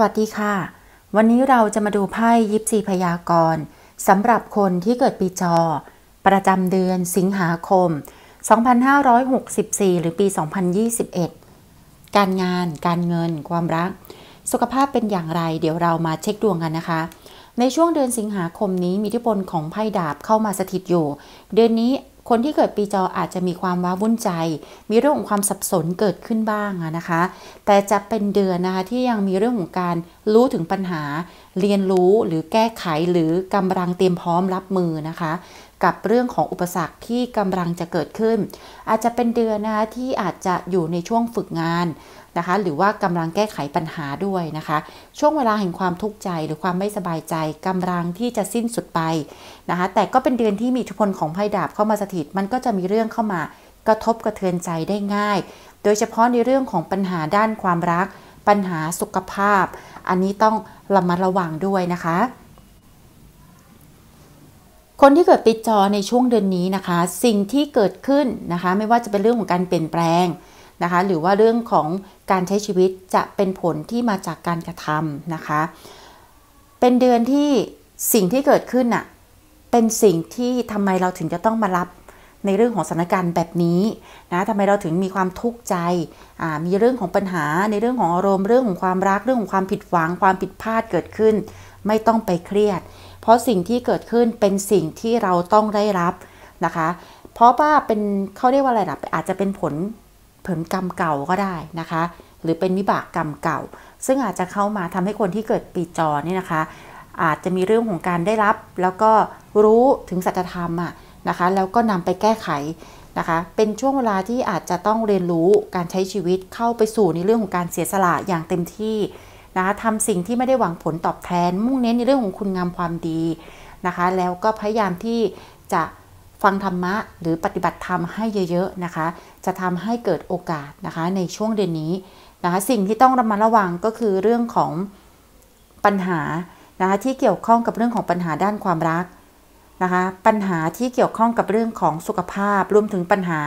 วัสดีค่ะ วันนี้เราจะมาดูไพ่ยิปซีพยากรณ์สำหรับคนที่เกิดปีจอประจำเดือนสิงหาคม 2564 หรือปี 2021 การงาน การเงิน ความรัก สุขภาพเป็นอย่างไร เดี๋ยวเรามาเช็คดวงกันนะคะ ในช่วงเดือนสิงหาคมนี้มีทิพลของไพ่ดาบเข้ามาสถิตอยู่ เดือนนี้คนที่เกิดปีจออาจจะมีความว้าวุ่นใจ มีเรื่องของความสับสนเกิดขึ้นบ้างนะคะ แต่จะเป็นเดือนนะคะที่ยังมีเรื่องของการรู้ถึงปัญหา เรียนรู้หรือแก้ไขหรือกำลังเตรียมพร้อมรับมือนะคะ กับเรื่องของอุปสรรคที่กำลังจะเกิดขึ้น อาจจะเป็นเดือนนะคะที่อาจจะอยู่ในช่วงฝึกงานนะคะ หรือว่ากำลังแก้ไขปัญหาด้วยนะคะ ช่วงเวลาแห่งความทุกข์ใจหรือความไม่สบายใจกำลังที่จะสิ้นสุดไปนะคะแต่ก็เป็นเดือนที่มีอิทธิพลของไพ่ดาบเข้ามาสถิต มันก็จะมีเรื่องเข้ามากระทบกระเทือนใจได้ง่าย โดยเฉพาะในเรื่องของปัญหาด้านความรัก ปัญหาสุขภาพ อันนี้ต้องระมัดระวังด้วยนะคะ คนที่เกิดปีจอในช่วงเดือนนี้นะคะ สิ่งที่เกิดขึ้นนะคะ ไม่ว่าจะเป็นเรื่องของการเปลี่ยนแปลงนะคะ หรือว่าเรื่องของการใช้ชีวิตจะเป็นผลที่มาจากการกระทำนะคะ เป็นเดือนที่สิ่งที่เกิดขึ้นน่ะเป็นสิ่งที่ทำไมเราถึงจะต้องมารับในเรื่องของสถานการณ์แบบนี้นะทำไมเราถึงมีความทุกข์ใจมีเรื่องของปัญหา ในเรื่องของอารมณ์เรื่องของความรักเรื่องของความผิดหวังความผิดพลาดเกิดขึ้น ไม่ต้องไปเครียด เพราะสิ่งที่เกิดขึ้นเป็นสิ่งที่เราต้องได้รับนะคะ เพราะว่าเป็นเขาเรียกว่าอะไรนะอาจจะเป็นผลผลกรรมเก่าก็ได้นะคะ หรือเป็นวิบากกรรมเก่า ซึ่งอาจจะเข้ามาทำให้คนที่เกิดปีจอนี่นะคะอาจจะมีเรื่องของการได้รับแล้วก็รู้ถึงสัจธรรมอะนะคะ แล้วก็นำไปแก้ไขนะคะ เป็นช่วงเวลาที่อาจจะต้องเรียนรู้การใช้ชีวิตเข้าไปสู่ในเรื่องของการเสียสละอย่างเต็มที่นะคะทำสิ่งที่ไม่ได้หวังผลตอบแทน มุ่งเน้นในเรื่องของคุณงามความดีนะคะ แล้วก็พยายามที่จะฟังธรรมะ หรือปฏิบัติธรรมให้เยอะๆนะคะ จะทำให้เกิดโอกาสนะคะในช่วงเดือนนี้นะคะ สิ่งที่ต้องระมัดระวังก็คือเรื่องของปัญหานะคะที่เกี่ยวข้องกับเรื่องของปัญหาด้านความรักนะคะปัญหาที่เกี่ยวข้องกับเรื่องของสุขภาพรวมถึงปัญหา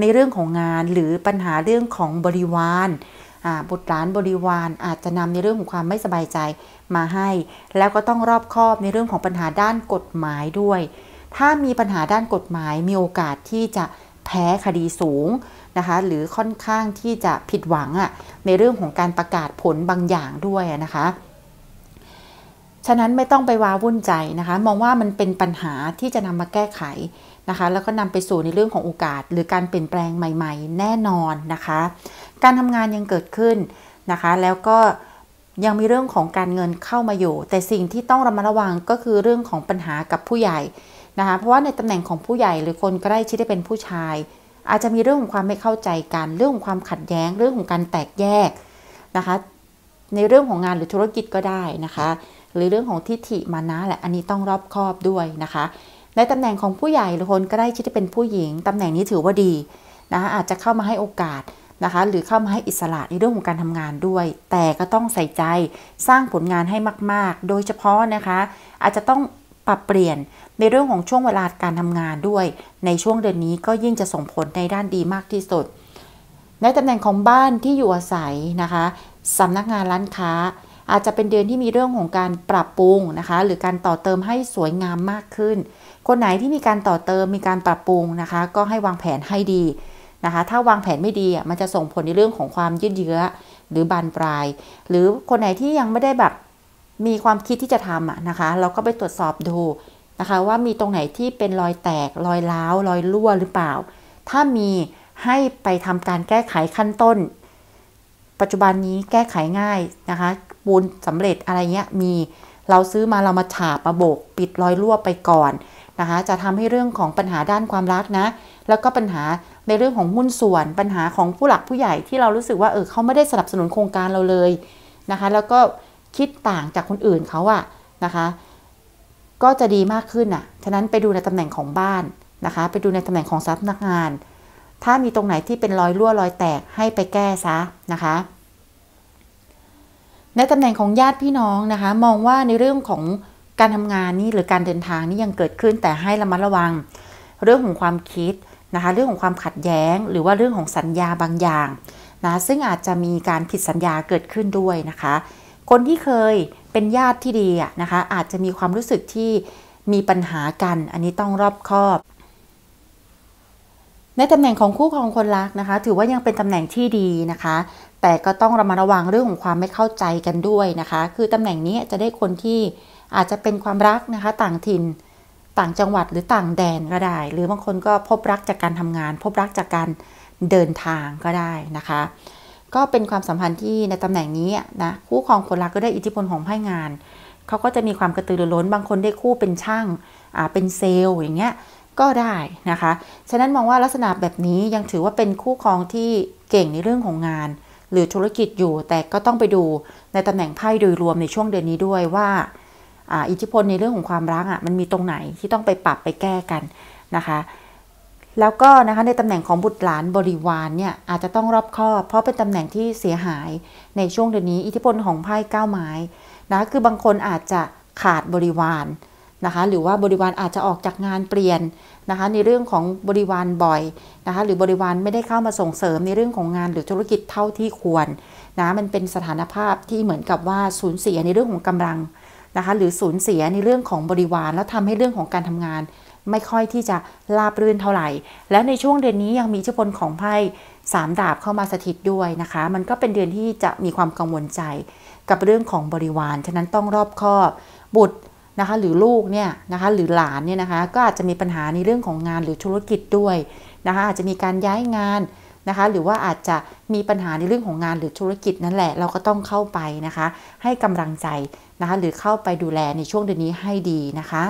ในเรื่องของงานหรือปัญหาเรื่องของบริวารบุตรหลานบริวารอาจจะนำในเรื่องของความไม่สบายใจมาให้ แล้วก็ต้องรอบคอบในเรื่องของปัญหาด้านกฎหมายด้วย ถ้ามีปัญหาด้านกฎหมายมีโอกาสที่จะแพ้คดีสูงนะคะ หรือค่อนข้างที่จะผิดหวังอะในเรื่องของการประกาศผลบางอย่างด้วยนะคะฉะนั้นไม่ต้องไปว้าวุ่นใจนะคะ มองว่ามันเป็นปัญหาที่จะนำมาแก้ไขนะคะ แล้วก็นำไปสู่ในเรื่องของโอกาสหรือการเปลี่ยนแปลงใหม่ๆ แน่นอนนะคะ การทำงานยังเกิดขึ้นนะคะ แล้วก็ยังมีเรื่องของการเงินเข้ามาอยู่ แต่สิ่งที่ต้องระมัดระวังก็คือเรื่องของปัญหากับผู้ใหญ่นะคะ เพราะว่าในตำแหน่งของผู้ใหญ่หรือคนใกล้ชิดได้เป็นผู้ชาย อาจจะมีเรื่องของความไม่เข้าใจกันเรื่องของความขัดแย้งเรื่องของการแตกแยกนะคะ ในเรื่องของงานหรือธุรกิจก็ได้นะคะหรือเรื่องของทิฏฐิมานะแหละอันนี้ต้องรอบคอบด้วยนะคะ ในตำแหน่งของผู้ใหญ่หรือคน็กด้ชิดที่เป็นผู้หญิงตำแหน่งนี้ถือว่าดีนะคะอาจจะเข้ามาให้โอกาสนะคะ หรือเข้ามาให้อิสระในเรื่องของการทำงานด้วย แต่ก็ต้องใส่ใจสร้างผลงานให้มากๆโดยเฉพาะนะคะอาจจะต้องปรับเปลี่ยนในเรื่องของช่วงเวลาการทำงานด้วย ในช่วงเดือนนี้ก็ยิ่งจะส่งผลในด้านดีมากที่สุดในตำแหน่งของบ้านที่อยู่อาศัยนะคะสำนักงานร้านค้าอาจจะเป็นเดือนที่มีเรื่องของการปรับปรุงนะคะ หรือการต่อเติมให้สวยงามมากขึ้น คนไหนที่มีการต่อเติมมีการปรับปรุงนะคะ ก็ให้วางแผนให้ดีนะคะ ถ้าวางแผนไม่ดี อ่ะ มันจะส่งผลในเรื่องของความยืดเยื้อ หรือบานปลาย หรือคนไหนที่ยังไม่ได้แบบมีความคิดที่จะทำนะคะ เราก็ไปตรวจสอบดูนะคะ ว่ามีตรงไหนที่เป็นรอยแตกรอยร้าวรอยรั่วหรือเปล่า ถ้ามีให้ไปทำการแก้ไขขั้นต้น ปัจจุบันนี้แก้ไขง่ายนะคะปูนสำเร็จอะไรเงี้ยมีเราซื้อมาเรามาฉาบมาโบก ปิดรอยรั่วไปก่อนนะคะ จะทำให้เรื่องของปัญหาด้านความรักนะ แล้วก็ปัญหาในเรื่องของหุ้นส่วน ปัญหาของผู้หลักผู้ใหญ่ ที่เรารู้สึกว่าเออเขาไม่ได้สนับสนุนโครงการเราเลยนะคะ แล้วก็คิดต่างจากคนอื่นเขาอะนะคะ ก็จะดีมากขึ้นอะฉะนั้นไปดูในตำแหน่งของบ้านนะคะ ไปดูในตำแหน่งของทรัพย์นักงาน ถ้ามีตรงไหนที่เป็นรอยรั่วรอยแตกให้ไปแก้ซะนะคะในตำแหน่งของญาติพี่น้องนะคะ มองว่าในเรื่องของการทำงานนี่หรือการเดินทางนี่ยังเกิดขึ้น แต่ให้ระมัดระวัง เรื่องของความคิดนะคะเรื่องของความขัดแย้ง หรือว่าเรื่องของสัญญาบางอย่างนะซึ่งอาจจะมีการผิดสัญญาเกิดขึ้นด้วยนะคะ คนที่เคยเป็นญาติที่ดีนะคะอาจจะมีความรู้สึกที่มีปัญหากัน อันนี้ต้องรอบคอบในตำแหน่งของคู่ครองคนรักนะคะ ถือว่ายังเป็นตำแหน่งที่ดีนะคะ แต่ก็ต้องระมัดระวังเรื่องของความไม่เข้าใจกันด้วยนะคะ คือตำแหน่งนี้จะได้คนที่อาจจะเป็นความรักนะคะต่างถิ่น ต่างจังหวัดหรือต่างแดนก็ได้ หรือบางคนก็พบรักจากการทำงาน พบรักจากการเดินทางก็ได้นะคะ ก็เป็นความสัมพันธ์ที่ในตำแหน่งนี้นะคู่ครองคนรักก็ได้อิทธิพลของไพ่งาน เขาก็จะมีความกระตือรือร้นบางคนได้คู่เป็นช่างอ่าเป็นเซลล์อย่างเงี้ยก็ได้นะคะ ฉะนั้นมองว่าลักษณะแบบนี้ยังถือว่าเป็นคู่ครองที่เก่งในเรื่องของงานหรือธุรกิจอยู่ แต่ก็ต้องไปดูในตำแหน่งไพ่โดยรวมในช่วงเดือนนี้ด้วยว่าอิทธิพลในเรื่องของความรักอ่ะมันมีตรงไหนที่ต้องไปปรับไปแก้กันนะคะ แล้วก็นะคะในตำแหน่งของบุตรหลานบริวารเนี่ย อาจจะต้องรอบคอบเพราะเป็นตำแหน่งที่เสียหายในช่วงเดือนนี้ อิทธิพลของไพ่เก้าไม้นะคือบางคนอาจจะขาดบริวารนะคะหรือว่าบริวารอาจจะออกจากงานเปลี่ยนนะคะในเรื่องของบริวารบ่อยนะคะหรือบริวารไม่ได้เข้ามาส่งเสริมในเรื่องของงานหรือธุรกิจเท่าที่ควรนะมันเป็นสถานภาพที่เหมือนกับว่า สูญเสียในเรื่องของกำลังนะคะหรือสูญเสียในเรื่องของบริวาร แล้วทำให้เรื่องของการทำงาน ไม่ค่อยที่จะลาบรื่นเท่าไหร่ แล้วในช่วงเดือนนี้ยังมีชุพลของไพ่สามดาบเข้ามาสถิตด้วยนะคะมันก็เป็นเดือนที่จะมีความกังวลใจกับเรื่องของบริวารฉะนั้นต้องรอบคอบบุตรนะคะ หรือลูกเนี่ยนะคะหรือหลานเนี่ยนะคะก็อาจจะมีปัญหาในเรื่องของงานหรือธุรกิจด้วยนะคะอาจจะมีการย้ายงานนะคะหรือว่าอาจจะมีปัญหาในเรื่องของงานหรือธุรกิจนั่นแหละเราก็ต้องเข้าไปนะคะให้กำลังใจนะคะหรือเข้าไปดูแลในช่วงเดือนนี้ให้ดีนะคะ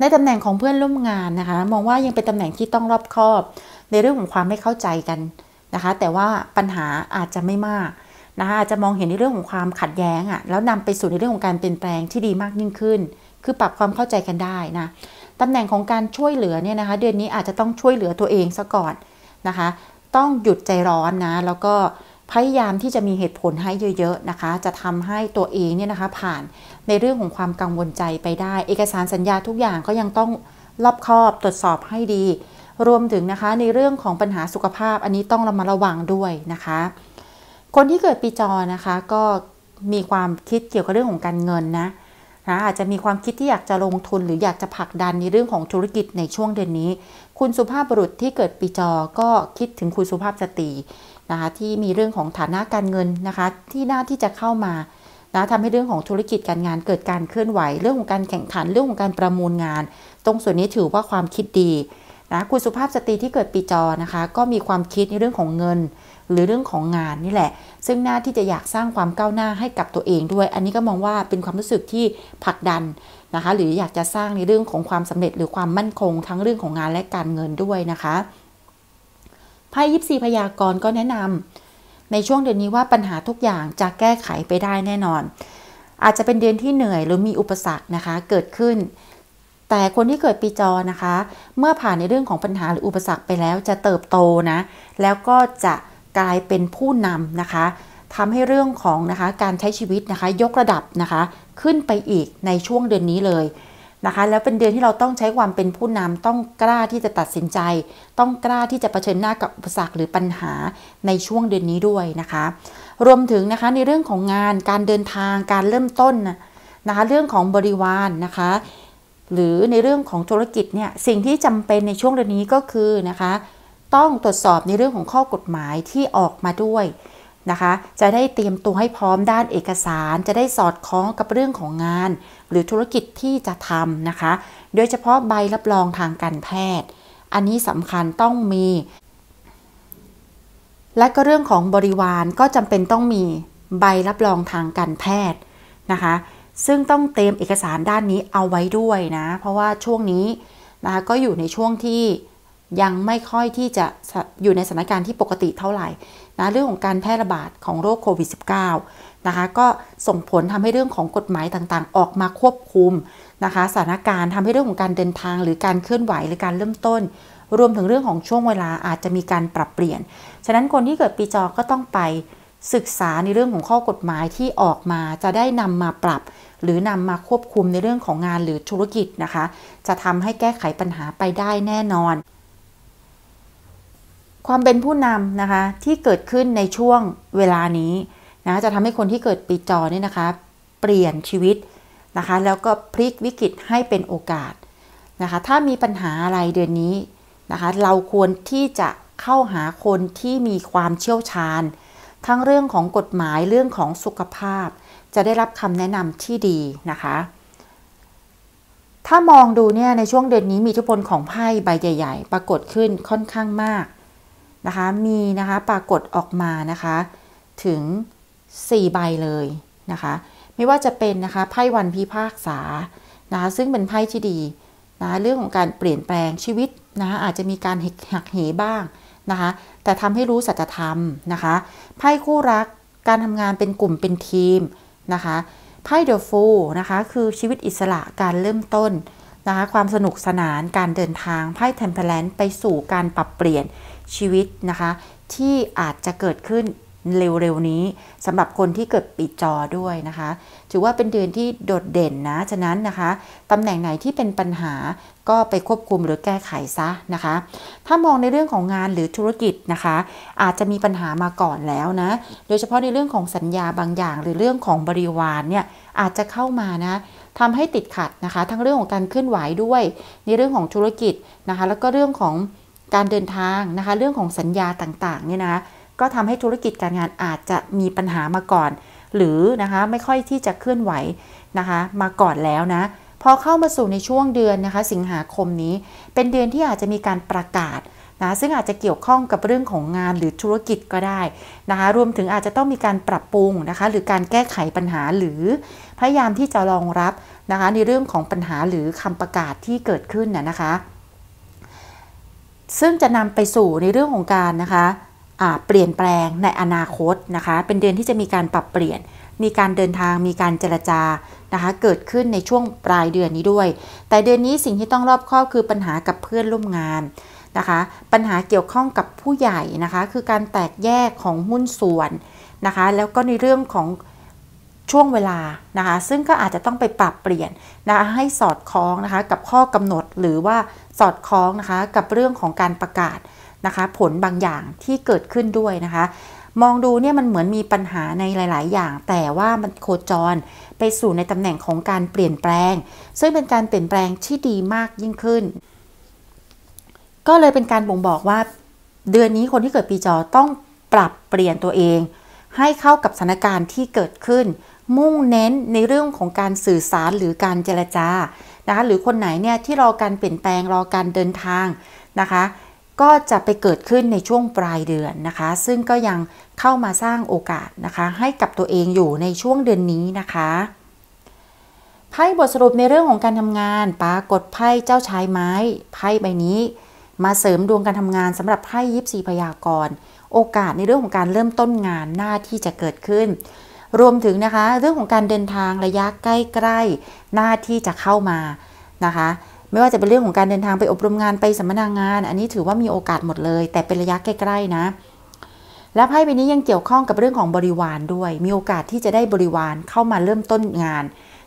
ในตำแหน่งของเพื่อนร่วมงานนะคะมองว่ายังเป็นตำแหน่งที่ต้องรอบคอบในเรื่องของความไม่เข้าใจกันนะคะ แต่ว่าปัญหาอาจจะไม่มากนะคะอาจจะมองเห็นในเรื่องของความขัดแย้งอะ่ะแล้วนำไปสู่ในเรื่องของการเปลี่ยนแปลงที่ดีมากยิ่งขึ้น คือปรับความเข้าใจกันได้นะตำแหน่งของการช่วยเหลือเนี่ยนะคะ เดือนนี้อาจจะต้องช่วยเหลือตัวเองซะก่อนนะคะ ต้องหยุดใจร้อนนะ แล้วก็พยายามที่จะมีเหตุผลให้เยอะๆนะคะ จะทำให้ตัวเองเนี่ยนะคะ ผ่านในเรื่องของความกังวลใจไปได้ เอกสารสัญญาทุกอย่างก็ยังต้องรอบคอบตรวจสอบให้ดี รวมถึงนะคะในเรื่องของปัญหาสุขภาพอันนี้ต้องระมัดระวังด้วยนะคะคนที่เกิดปีจอนะคะก็มีความคิดเกี่ยวกับเรื่องของการเงินนะนะอาจจะมีความคิดที่อยากจะลงทุนหรืออยากจะผลักดันในเรื่องของธุรกิจในช่วงเดือนนี้ คุณสุภาพบุรุษที่เกิดปีจอก็คิดถึงคุณสุภาพสตรีนะคะที่มีเรื่องของฐานะการเงินนะคะ ที่น่าที่จะเข้ามานะทำให้เรื่องของธุรกิจการงานเกิดการเคลื่อนไหว เรื่องของการแข่งขันเรื่องของการประมูลงาน ตรงส่วนนี้ถือว่าความคิดดีนะคุณสุภาพสตรีที่เกิดปีจอนะคะ ก็มีความคิดในเรื่องของเงินหรือเรื่องของงานนี่แหละ ซึ่งหน้าที่จะอยากสร้างความก้าวหน้าให้กับตัวเองด้วย อันนี้ก็มองว่าเป็นความรู้สึกที่ผลักดันนะคะ หรืออยากจะสร้างในเรื่องของความสำเร็จหรือความมั่นคง ทั้งเรื่องของงานและการเงินด้วยนะคะไพ่ยิปซีพยากรณ์ก็แนะนำ ในช่วงเดือนนี้ว่าปัญหาทุกอย่างจะแก้ไขไปได้แน่นอน อาจจะเป็นเดือนที่เหนื่อยหรือมีอุปสรรคนะคะเกิดขึ้นแต่คนที่เกิดปีจอนะคะ เมื่อผ่านในเรื่องของปัญหาหรืออุปสรรคไปแล้ว จะเติบโตนะแล้วก็จะกลายเป็นผู้นำนะคะทำให้เรื่องของนะคะการใช้ชีวิตนะคะ ยกระดับนะคะขึ้นไปอีกในช่วงเดือนนี้เลยนะคะ แล้วเป็นเดือนที่เราต้องใช้ความเป็นผู้นำต้องกล้าที่จะตัดสินใจ ต้องกล้าที่จะเผชิญหน้ากับอุปสรรคหรือปัญหาในช่วงเดือนนี้ด้วยนะคะ รวมถึงนะคะในเรื่องของงานการเดินทางการเริ่มต้นนะคะเรื่องของบริวารนนะคะหรือในเรื่องของธุรกิจเนี่ย สิ่งที่จำเป็นในช่วงเดือนนี้ก็คือนะคะ ต้องตรวจสอบในเรื่องของข้อกฎหมายที่ออกมาด้วยนะคะ จะได้เตรียมตัวให้พร้อมด้านเอกสารจะได้สอดคล้องกับเรื่องของงาน หรือธุรกิจที่จะทำนะคะ โดยเฉพาะใบรับรองทางการแพทย์ อันนี้สำคัญต้องมี และก็เรื่องของบริวารก็จำเป็นต้องมีใบรับรองทางการแพทย์นะคะซึ่งต้องเตรียมเอกสารด้านนี้เอาไว้ด้วยนะ เพราะว่าช่วงนี้นะคะก็อยู่ในช่วงที่ยังไม่ค่อยที่จะอยู่ในสถานการณ์ที่ปกติเท่าไหร่นะเรื่องของการแพร่ระบาดของโรคโควิด -19 นะคะก็ส่งผลทำให้เรื่องของกฎหมายต่างๆ ออกมาควบคุมนะคะสถานการณ์ทำให้เรื่องของการเดินทางหรือการเคลื่อนไหวหรือการเริ่มต้น รวมถึงเรื่องของช่วงเวลาอาจจะมีการปรับเปลี่ยน ฉะนั้นคนที่เกิดปีจอก็ต้องไปศึกษาในเรื่องของข้อกฎหมายที่ออกมาจะได้นำมาปรับหรือนำมาควบคุมในเรื่องของงานหรือธุรกิจนะคะ จะทำให้แก้ไขปัญหาไปได้แน่นอน ความเป็นผู้นำนะคะ ที่เกิดขึ้นในช่วงเวลานี้นะจะทำให้คนที่เกิดปีจอเนี่ยนะคะ เปลี่ยนชีวิตนะคะแล้วก็พลิกวิกฤตให้เป็นโอกาสนะคะ ถ้ามีปัญหาอะไรเดือนนี้นะคะ เราควรที่จะเข้าหาคนที่มีความเชี่ยวชาญ ทั้งเรื่องของกฎหมายเรื่องของสุขภาพจะได้รับคำแนะนำที่ดี นะคะ ถ้ามองดูเนี่ย ในช่วงเดือนนี้มีทุพลของไพ่ใบใหญ่ๆ ปรากฏขึ้นค่อนข้างมากนะคะ มีนะคะปรากฏออกมานะคะถึง 4 ใบเลยนะคะ ไม่ว่าจะเป็นนะคะไพ่วันพิพากษานะคะซึ่งเป็นไพ่ที่ดีนะะเรื่องของการเปลี่ยนแปลงชีวิตนะะอาจจะมีการหักเหบ้างนะคะแต่ทำให้รู้สัจธรรมนะคะไพ่คู่รักการทำงานเป็นกลุ่มเป็นทีมนะคะไพ่เดอะฟูลนะคะคือชีวิตอิสระการเริ่มต้นนะคะความสนุกสนานการเดินทางไพ่เทมเพลนไปสู่การปรับเปลี่ยนชีวิตนะคะที่อาจจะเกิดขึ้นเร็วๆ นี้สำหรับคนที่เกิดปีจอด้วยนะคะ ถือว่าเป็นเดือนที่โดดเด่นนะ ฉะนั้นนะคะตำแหน่งไหนที่เป็นปัญหาก็ไปควบคุมหรือแก้ไขซะนะคะ ถ้ามองในเรื่องของงานหรือธุรกิจนะคะ อาจจะมีปัญหามาก่อนแล้วนะ โดยเฉพาะในเรื่องของสัญญาบางอย่าง หรือเรื่องของบริวารเนี่ยอาจจะเข้ามานะทำให้ติดขัดนะคะ ทั้งเรื่องของการเคลื่อนไหวด้วย ในเรื่องของธุรกิจนะคะ แล้วก็เรื่องของการเดินทางนะคะ เรื่องของสัญญาต่างๆ เนี่ยนะก็ทำให้ธุรกิจการงานอาจจะมีปัญหามาก่อน หรือนะคะไม่ค่อยที่จะเคลื่อนไหวนะคะ มาก่อนแล้วนะ พอเข้ามาสู่ในช่วงเดือนนะคะ สิงหาคมนี้เป็นเดือนที่อาจจะมีการประกาศนะซึ่งอาจจะเกี่ยวข้องกับเรื่องของงานหรือธุรกิจก็ได้นะคะ รวมถึงอาจจะต้องมีการปรับปรุงนะคะ หรือการแก้ไขปัญหาหรือพยายามที่จะรองรับนะคะ ในเรื่องของปัญหาหรือคำประกาศที่เกิดขึ้นนะคะ ซึ่งจะนำไปสู่ในเรื่องของการนะคะเปลี่ยนแปลงในอนาคตนะคะ เป็นเดือนที่จะมีการปรับเปลี่ยนมีการเดินทางมีการเจรจานะคะ เกิดขึ้นในช่วงปลายเดือนนี้ด้วย แต่เดือนนี้สิ่งที่ต้องรอบคอบคือปัญหากับเพื่อนร่วมงานนะคะ ปัญหาเกี่ยวข้องกับผู้ใหญ่นะคะ คือการแตกแยกของหุ้นส่วนนะคะ แล้วก็ในเรื่องของช่วงเวลานะคะ ซึ่งก็อาจจะต้องไปปรับเปลี่ยนนะคะให้สอดคล้องนะคะกับข้อกำหนดหรือว่าสอดคล้องนะคะกับเรื่องของการประกาศนะคะ ผลบางอย่างที่เกิดขึ้นด้วยนะคะ มองดู เนี่ย มันเหมือนมีปัญหาในหลาย ๆ อย่างแต่ว่ามันโคจรไปสู่ในตำแหน่งของการเปลี่ยนแปลง ซึ่งเป็นการเปลี่ยนแปลงที่ดีมากยิ่งขึ้น ก็เลยเป็นการบ่งบอกว่า เดือนนี้คนที่เกิด ปีจอต้องปรับเปลี่ยนตัวเอง ให้เข้ากับสถานการณ์ที่เกิดขึ้น มุ่งเน้นในเรื่องของการสื่อสารหรือการเจรจานะคะ หรือคนไหนเนี่ยที่รอการเปลี่ยนแปลงรอการเดินทางนะคะก็จะไปเกิดขึ้นในช่วงปลายเดือนนะคะ ซึ่งก็ยังเข้ามาสร้างโอกาสนะคะ ให้กับตัวเองอยู่ในช่วงเดือนนี้นะคะไพ่บทสรุปในเรื่องของการทำงาน ปรากฏไพ่เจ้าชายไม้ไพ่ใบนี้ มาเสริมดวงการทำงานสำหรับไพ่ยิปซีพยากรโอกาสในเรื่องของการเริ่มต้นงานหน้าที่จะเกิดขึ้น รวมถึงนะคะเรื่องของการเดินทางระยะใกล้ๆหน้าที่จะเข้ามานะคะไม่ว่าจะเป็นเรื่องของการเดินทางไปอบรมงานไปสัมมนางานอันนี้ถือว่ามีโอกาสหมดเลยแต่เป็นระยะใกล้ๆนะและไพ่ใบนี้ยังเกี่ยวข้องกับเรื่องของบริวารด้วย มีโอกาสที่จะได้บริวารเข้ามาเริ่มต้นงาน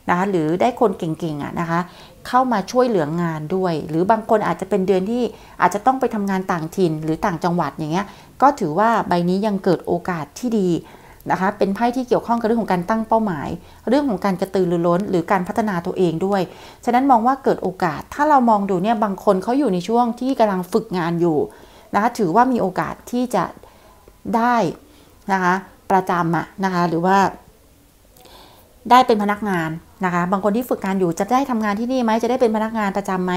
นะคะ หรือได้คนเก่งๆอ่ะนะคะ เข้ามาช่วยเหลืองานด้วย หรือบางคนอาจจะเป็นเดือนที่อาจจะต้องไปทำงานต่างถิ่นหรือต่างจังหวัดอย่างเงี้ยก็ถือว่าใบนี้ยังเกิดโอกาสที่ดีนะคะเป็นไพ่ที่เกี่ยวข้องกับเรื่องของการตั้งเป้าหมาย เรื่องของการกระตือรือร้นหรือการพัฒนาตัวเองด้วยฉะนั้นมองว่าเกิดโอกาส ถ้าเรามองดูเนี่ยบางคนเขาอยู่ในช่วงที่กำลังฝึกงานอยู่นะคะถือว่ามีโอกาสที่จะได้นะคะประจำอะนะคะหรือว่าได้เป็นพนักงานนะคะ บางคนที่ฝึกงานอยู่ จะได้ทำงานที่นี่ไหมจะได้เป็นพนักงานประจำไหม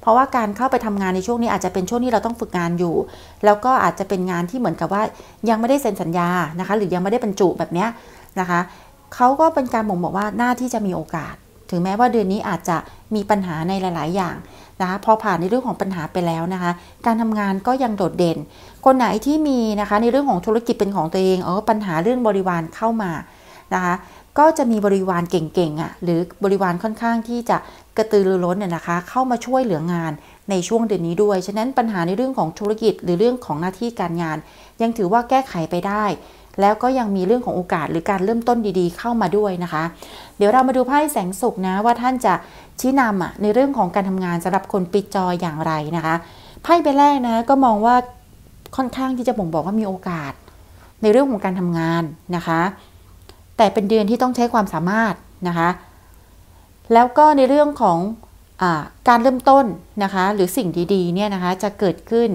เพราะว่าการเข้าไปทำงานในช่วงนี้อาจจะเป็นช่วงที่เราต้องฝึกงานอยู่ แล้วก็อาจจะเป็นงานที่เหมือนกับว่ายังไม่ได้เซ็นสัญญานะคะ หรือยังไม่ได้บรรจุแบบนี้นะคะเขาก็เป็นการบ่งบอกว่าหน้าที่จะมีโอกาส ถึงแม้ว่าเดือนนี้อาจจะมีปัญหาในหลาย ๆ อย่างนะคะพอผ่านในเรื่องของปัญหาไปแล้วนะคะ การทำงานก็ยังโดดเด่น คนไหนที่มีนะคะในเรื่องของธุรกิจเป็นของตัวเองเออปัญหาเรื่องบริวารเข้ามานะคะก็จะมีบริวารเก่งๆอ่ะหรือบริวารค่อนข้างที่จะกระตือรือร้นเนี่ยนะคะ เข้ามาช่วยเหลืองานในช่วงเดือนนี้ด้วยฉะนั้นปัญหาในเรื่องของธุรกิจหรือเรื่องของหน้าที่การงาน ยังถือว่าแก้ไขไปได้ แล้วก็ยังมีเรื่องของโอกาสหรือการเริ่มต้นดี ๆ เข้ามาด้วยนะคะ เดี๋ยวเรามาดูไพ่แสงสุกนะ ว่าท่านจะชี้นำอ่ะในเรื่องของการทำงานสำหรับคนปิดจออย่างไรนะคะไพ่ใบแรกนะก็มองว่าค่อนข้างที่จะบ่งบอกว่ามีโอกาส ในเรื่องของการทำงานนะคะแต่เป็นเดือนที่ต้องใช้ความสามารถนะคะ แล้วก็ในเรื่องของอการเริ่มต้นนะคะ หรือสิ่งดีๆเนี่ยนะคะจะเกิดขึ้น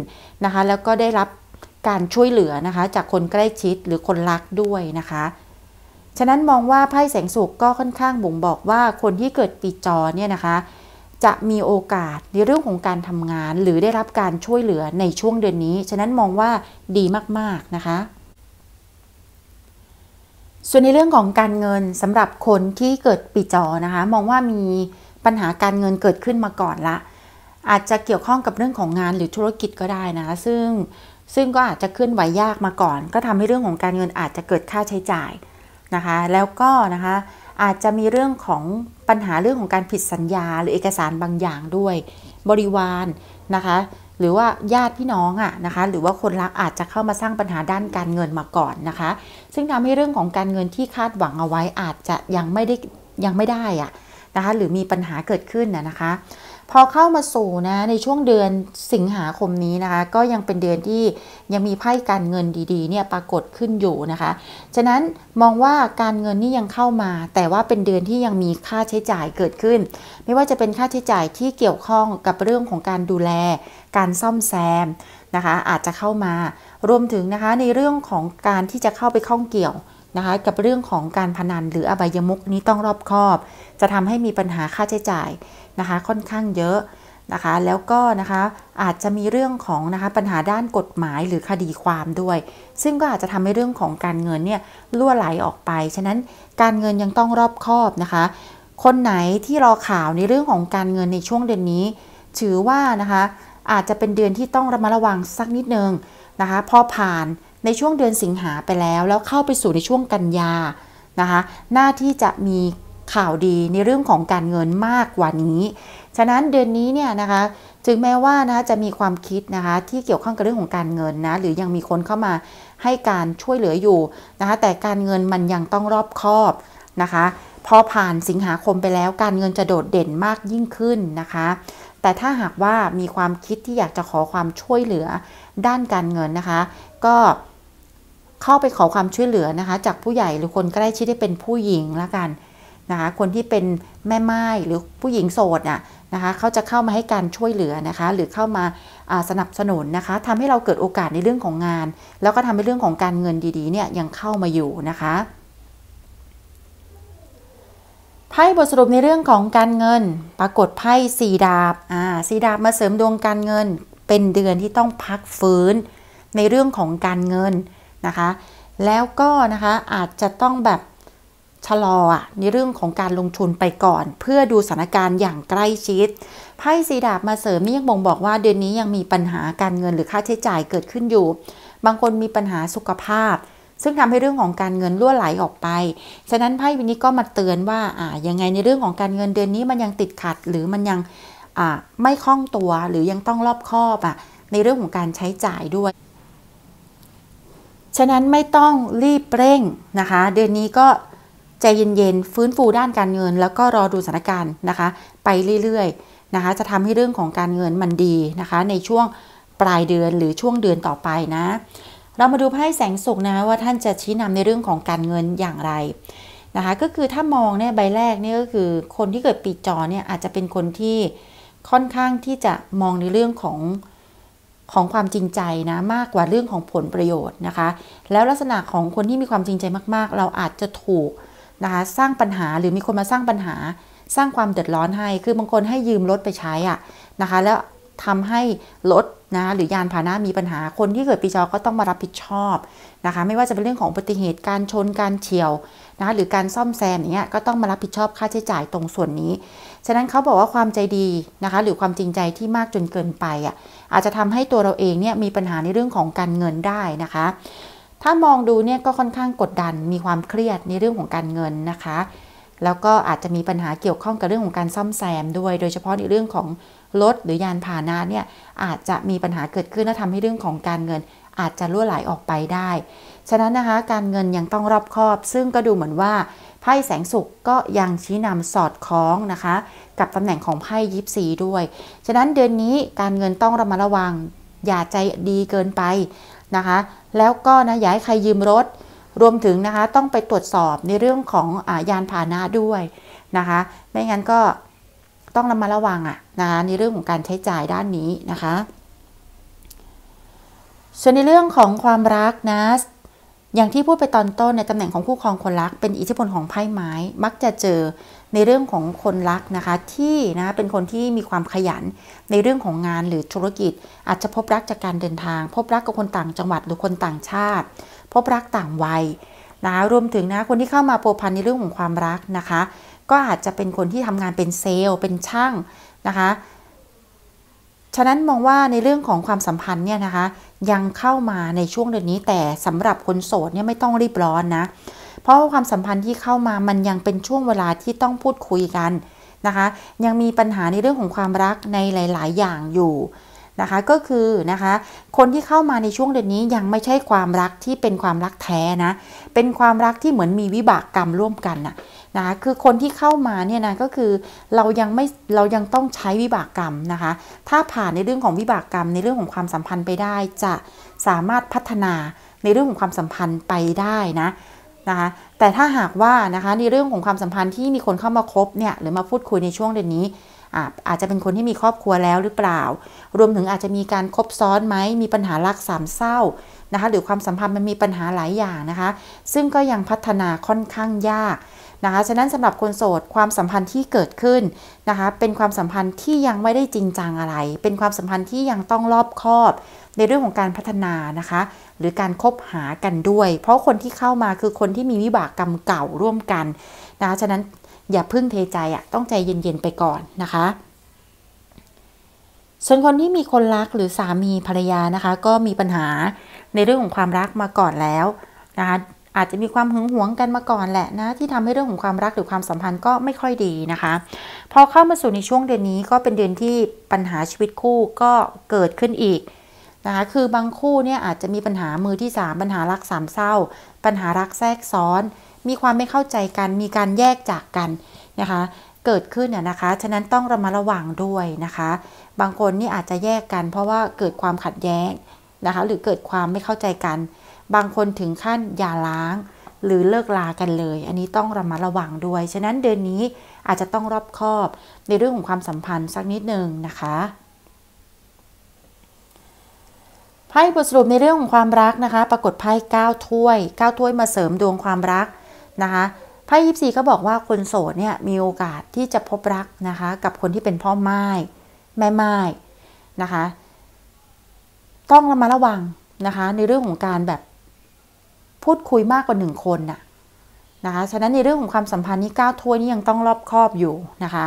นะคะ แล้วก็ได้รับการช่วยเหลือนะคะ จากคนใกล้ชิดหรือคนรักด้วยนะคะ ฉะนั้นมองว่าไพ่แสงสุกก็ค่อนข้างบ่งบอกว่าคนที่เกิดปีจอเนี่ยนะคะ จะมีโอกาสในเรื่องของการทำงานหรือได้รับการช่วยเหลือในช่วงเดือนนี้ฉะนั้นมองว่าดีมากๆนะคะส่วนในเรื่องของการเงินสำหรับคนที่เกิดปีจอนะคะ มองว่ามีปัญหาการเงินเกิดขึ้นมาก่อนละ อาจจะเกี่ยวข้องกับเรื่องของงานหรือธุรกิจก็ได้นะะซึ่งซึ่งก็อาจจะเคลื่อนไหวยากมาก่อน ก็ทำให้เรื่องของการเงินอาจจะเกิดค่าใช้จ่ายนะคะ แล้วก็นะคะอาจจะมีเรื่องของปัญหาเรื่องของการผิดสัญญาหรือเอกสารบางอย่างด้วย บริวารนนะคะหรือว่าญาติพี่น้องอะนะคะ หรือว่าคนรักอาจจะเข้ามาสร้างปัญหาด้านการเงินมาก่อนนะคะ ซึ่งทำให้เรื่องของการเงินที่คาดหวังเอาไว้อาจจะยังไม่ได้ยังไม่ได้อะนะคะหรือมีปัญหาเกิดขึ้นนะคะพอเข้ามาสู่นะในช่วงเดือนสิงหาคมนี้นะคะ ก็ยังเป็นเดือนที่ยังมีไพ่การเงินดีๆ เนี่ยปรากฏขึ้นอยู่นะคะ ฉะนั้นมองว่าการเงินนี่ยังเข้ามา แต่ว่าเป็นเดือนที่ยังมีค่าใช้จ่ายเกิดขึ้น ไม่ว่าจะเป็นค่าใช้จ่ายที่เกี่ยวข้องกับเรื่องของการดูแลการซ่อมแซมนะคะ อาจจะเข้ามา รวมถึงนะคะในเรื่องของการที่จะเข้าไปข้องเกี่ยวนะคะ กับเรื่องของการพนันหรืออบายมุกนี้ต้องรอบคอบ จะทำให้มีปัญหาค่าใช้จ่ายนะคะค่อนข้างเยอะนะคะแล้วก็นะคะ อาจจะมีเรื่องของนะคะ ปัญหาด้านกฎหมายหรือคดีความด้วย ซึ่งก็อาจจะทำให้เรื่องของการเงินเนี่ยล่วไหลออกไปฉะนั้นการเงินยังต้องรอบคอบนะคะ คนไหนที่รอข่าวในเรื่องของการเงินในช่วงเดือนนี้ ถือว่านะคะ อาจจะเป็นเดือนที่ต้องระมัดระวังสักนิดนึงนะคะ พอผ่านในช่วงเดือนสิงหาไปแล้ว แล้วเข้าไปสู่ในช่วงกันยานะคะหน้าที่จะมีข่าวดีในเรื่องของการเงินมากกว่านี้ ฉะนั้นเดือนนี้เนี่ยนะคะ ถึงแม้ว่านะจะมีความคิดนะคะที่เกี่ยวข้องกับเรื่องของการเงินนะ หรือยังมีคนเข้ามาให้การช่วยเหลืออยู่นะคะ แต่การเงินมันยังต้องรอบคอบนะคะ พอผ่านสิงหาคมไปแล้ว การเงินจะโดดเด่นมากยิ่งขึ้นนะคะ แต่ถ้าหากว่ามีความคิดที่อยากจะขอความช่วยเหลือด้านการเงินนะคะ ก็เข้าไปขอความช่วยเหลือนะคะจากผู้ใหญ่หรือคนใกล้ชิดได้เป็นผู้หญิงละกันนะคะคนที่เป็นแม่ไม้หรือผู้หญิงโสดน่ะนะคะเขาจะเข้ามาให้การช่วยเหลือนะคะหรือเข้ามาสนับสนุนนะคะทำให้เราเกิดโอกาสในเรื่องของงาน แล้วก็ทำให้เรื่องของการเงินดีๆเนี่ยยังเข้ามาอยู่นะคะไพ่บทสรุปในเรื่องของการเงิน ปรากฏไพ่สีดาบอ่าสีดาบมาเสริมดวงการเงินเป็นเดือนที่ต้องพักฟื้นในเรื่องของการเงินนะคะ แล้วก็นะคะอาจจะต้องแบบชะลอะในเรื่องของการลง ทุน ไปก่อน เพื่อดูสถานการณ์อย่างใกล้ชิดไพ่สีดาบมาเสริมนี่ยังบ่งบอกว่าเดือนนี้ยังมีปัญหาการเงินหรือค่าใช้จ่ายเกิดขึ้นอยู่ บางคนมีปัญหาสุขภาพ ซึ่งทำให้เรื่องของการเงินล่วไหลออกไปฉะนั้นไพ่วินนี้ก็มาเตือน ว่าอ่ายังไงในเรื่องของการเงินเดือนนี้มันยังติดขัดหรือมันยังอ่าไม่คล่องตัวหรือยังต้องรอบคอบอ่ะในเรื่องของการใช้จ่ายด้วย ฉะนั้นไม่ต้องรีบเร่งนะคะ เดือนนี้ก็ใจเย็นๆ ฟื้นฟูด้านการเงิน แล้วก็รอดูสถานการณ์นะคะ ไปเรื่อยๆ นะคะ จะทำให้เรื่องของการเงินมันดีนะคะ ในช่วงปลายเดือนหรือช่วงเดือนต่อไปนะเรามาดูไพ่แสงสุกนะว่าท่านจะชี้นำในเรื่องของการเงินอย่างไร นะคะ ก็คือถ้ามองเนี่ยใบแรกเนี่ยก็คือคนที่เกิดปีจอเนี่ยอาจจะเป็นคนที่ค่อนข้างที่จะมองในเรื่องของของความจริงใจนะมากกว่าเรื่องของผลประโยชน์นะคะแล้วลักษณะของคนที่มีความจริงใจมากๆ เราอาจจะถูกนะคะสร้างปัญหาหรือมีคนมาสร้างปัญหาสร้างความเดือดร้อนให้คือบางคนให้ยืมรถไปใช้อ่ะนะคะแล้วทำให้รถนะหรือยานพาหนะมีปัญหาคนที่เกิดปีจอก็ต้องมารับผิดชอบนะคะ ไม่ว่าจะเป็นเรื่องของอุบัติเหตุการชนการเฉียวนะหรือการซ่อมแซมอย่างเงี้ยก็ต้องมารับผิดชอบค่าใช้จ่ายตรงส่วนนี้ ฉะนั้นเขาบอกว่าความใจดีนะคะหรือความจริงใจที่มากจนเกินไปอ่ะอาจจะทำให้ตัวเราเองเนี่ยมีปัญหาในเรื่องของการเงินได้นะคะถ้ามองดูเนี่ยก็ค่อนข้างกดดันมีความเครียดในเรื่องของการเงินนะคะ แล้วก็อาจจะมีปัญหาเกี่ยวข้องกับเรื่องของการซ่อมแซมด้วย โดยเฉพาะในเรื่องของรถหรือยานพาหนะเนี่ยอาจจะมีปัญหาเกิดขึ้นและทำให้เรื่องของการเงินอาจจะล่วไหลออกไปได้ ฉะนั้นนะคะการเงินยังต้องรอบคอบ ซึ่งก็ดูเหมือนว่าไพ่แสงสุกก็ยังชี้นำสอดคล้องนะคะ กับตำแหน่งของไพ่ยิปซีด้วย ฉะนั้นเดือนนี้การเงินต้องระมัดระวังอย่าใจดีเกินไปนะคะ แล้วก็นะอย่าให้ใครยืมรถรวมถึงนะคะ ต้องไปตรวจสอบในเรื่องของอยานพาหนะด้วยนะคะ ไม่งั้นก็ต้องระมัดระวังอะนะคะในเรื่องของการใช้จ่ายด้านนี้นะคะส่วนในเรื่องของความรักนะอย่างที่พูดไปตอนต้นในตำแหน่งของคู่ครองคนรักเป็นอิทธิพลของไพ่ไม้มักจะเจอในเรื่องของคนรักนะคะที่นะเป็นคนที่มีความขยันในเรื่องของงานหรือธุรกิจอาจจะพบรักจากการเดินทาง พบรักกับคนต่างจังหวัดหรือคนต่างชาติ พบรักต่างวัยนะรวมถึงนะคนที่เข้ามาโปพันในเรื่องของความรักนะคะ ก็อาจจะเป็นคนที่ทำงานเป็นเซลล์ เป็นช่างนะคะ ฉะนั้นมองว่าในเรื่องของความสัมพันธ์เนี่ยนะคะยังเข้ามาในช่วงเดือนนี้แต่สำหรับคนโสดเนี่ยไม่ต้องรีบร้อนนะ เพราะความสัมพันธ์ที่เข้ามามันยังเป็นช่วงเวลาที่ต้องพูดคุยกันนะคะ ยังมีปัญหาในเรื่องของความรักในหลาย ๆ อย่างอยู่นะคะ ก็คือนะคะ คนที่เข้ามาในช่วงเดือนนี้ยังไม่ใช่ความรักที่เป็นความรักแท้นะ เป็นความรักที่เหมือนมีวิบากกรรมร่วมกันนะ่ะนะะคือคนที่เข้ามา เนี่ยนะก็คือเรายังไม่เรายังต้องใช้วิบากกรรม นะคะ ถ้าผ่านในเรื่องของวิบากกรรม ในเรื่องของความสัมพันธ์ไปได้จะสามารถพัฒนาในเรื่องของความสัมพันธ์ไปได้นะ นะคะ แต่ถ้าหากว่า นะคะ ในเรื่องของความสัมพันธ์ที่มีคนเข้ามาคบเนี่ยหรือมาพูดคุยในช่วงเดือนนี้ อาจจะเป็นคนที่มีครอบครัวแล้วหรือเปล่า รวมถึงอาจจะมีการครบซ้อนไหมมีปัญหารักสามเศร้านะคะหรือความสัมพันธ์มันมีปัญหาหลายอย่างนะคะซึ่งก็ยังพัฒนาค่อนข้างยากนะคะฉะนั้นสำหรับคนโสดความสัมพันธ์ที่เกิดขึ้นนะคะ เป็นความสัมพันธ์ที่ยังไม่ได้จริงจังอะไร เป็นความสัมพันธ์ที่ยังต้องรอบคอบ ในเรื่องของการพัฒนานะคะ หรือการคบหากันด้วย เพราะคนที่เข้ามาคือคนที่มีวิบากกรรมเก่าร่วมกันนะคะฉะนั้นอย่าพึ่งเทใจอ่ะต้องใจเย็นๆ ไปก่อนนะคะ ส่วนคนที่มีคน รักหรือสามีภรรยานะคะ ก็มีปัญหาในเรื่องของความรักมาก่อนแล้วนะคะอาจจะมีความหึงหวงกันมาก่อนแหละนะ ที่ทำให้เรื่องของความรักหรือความสัมพันธ์ก็ไม่ค่อยดีนะคะ พอเข้ามาสู่ในช่วงเดือนนี้ก็เป็นเดือนที่ปัญหาชีวิตคู่ก็เกิดขึ้นอีกนะคะ คือบางคู่เนี่ยอาจจะมีปัญหามือที่ 3 ปัญหารักสามเศร้าปัญหารักแทรกซ้อน มีความไม่เข้าใจกัน มีการแยกจากกันนะคะ เกิดขึ้นน่ยนะคะ ฉะนั้นต้องระมัดระวังด้วยนะคะ บางคนนี่อาจจะแยกกัน เพราะว่าเกิดความขัดแย้งนะคะหรือเกิดความไม่เข้าใจกันบางคนถึงขั้นอย่าล้างหรือเลิกลากันเลย อันนี้ต้องระมัดระวังด้วย ฉะนั้นเดือนนี้อาจจะต้องรอบคอบในเรื่องของความสัมพันธ์สักนิดหนึ่งนะคะไพ่บทสรุปในเรื่องของความรักนะคะปรากฏไพ่9ถ้วย9ถ้วยมาเสริมดวงความรักนะคะไพ่ยิปสีก็บอกว่าคนโสดเนี่ยมีโอกาสที่จะพบรักนะคะกับคนที่เป็นพ่อไม้แม่ไม้นะคะต้องระมัดระวังนะคะในเรื่องของการแบบพูดคุยมากกว่าหนึ่งคนน่ะนะคะ ฉะนั้นในเรื่องของความสัมพันธ์นี่9ถ้วยนี่ยังต้องรอบคอบอยู่นะคะ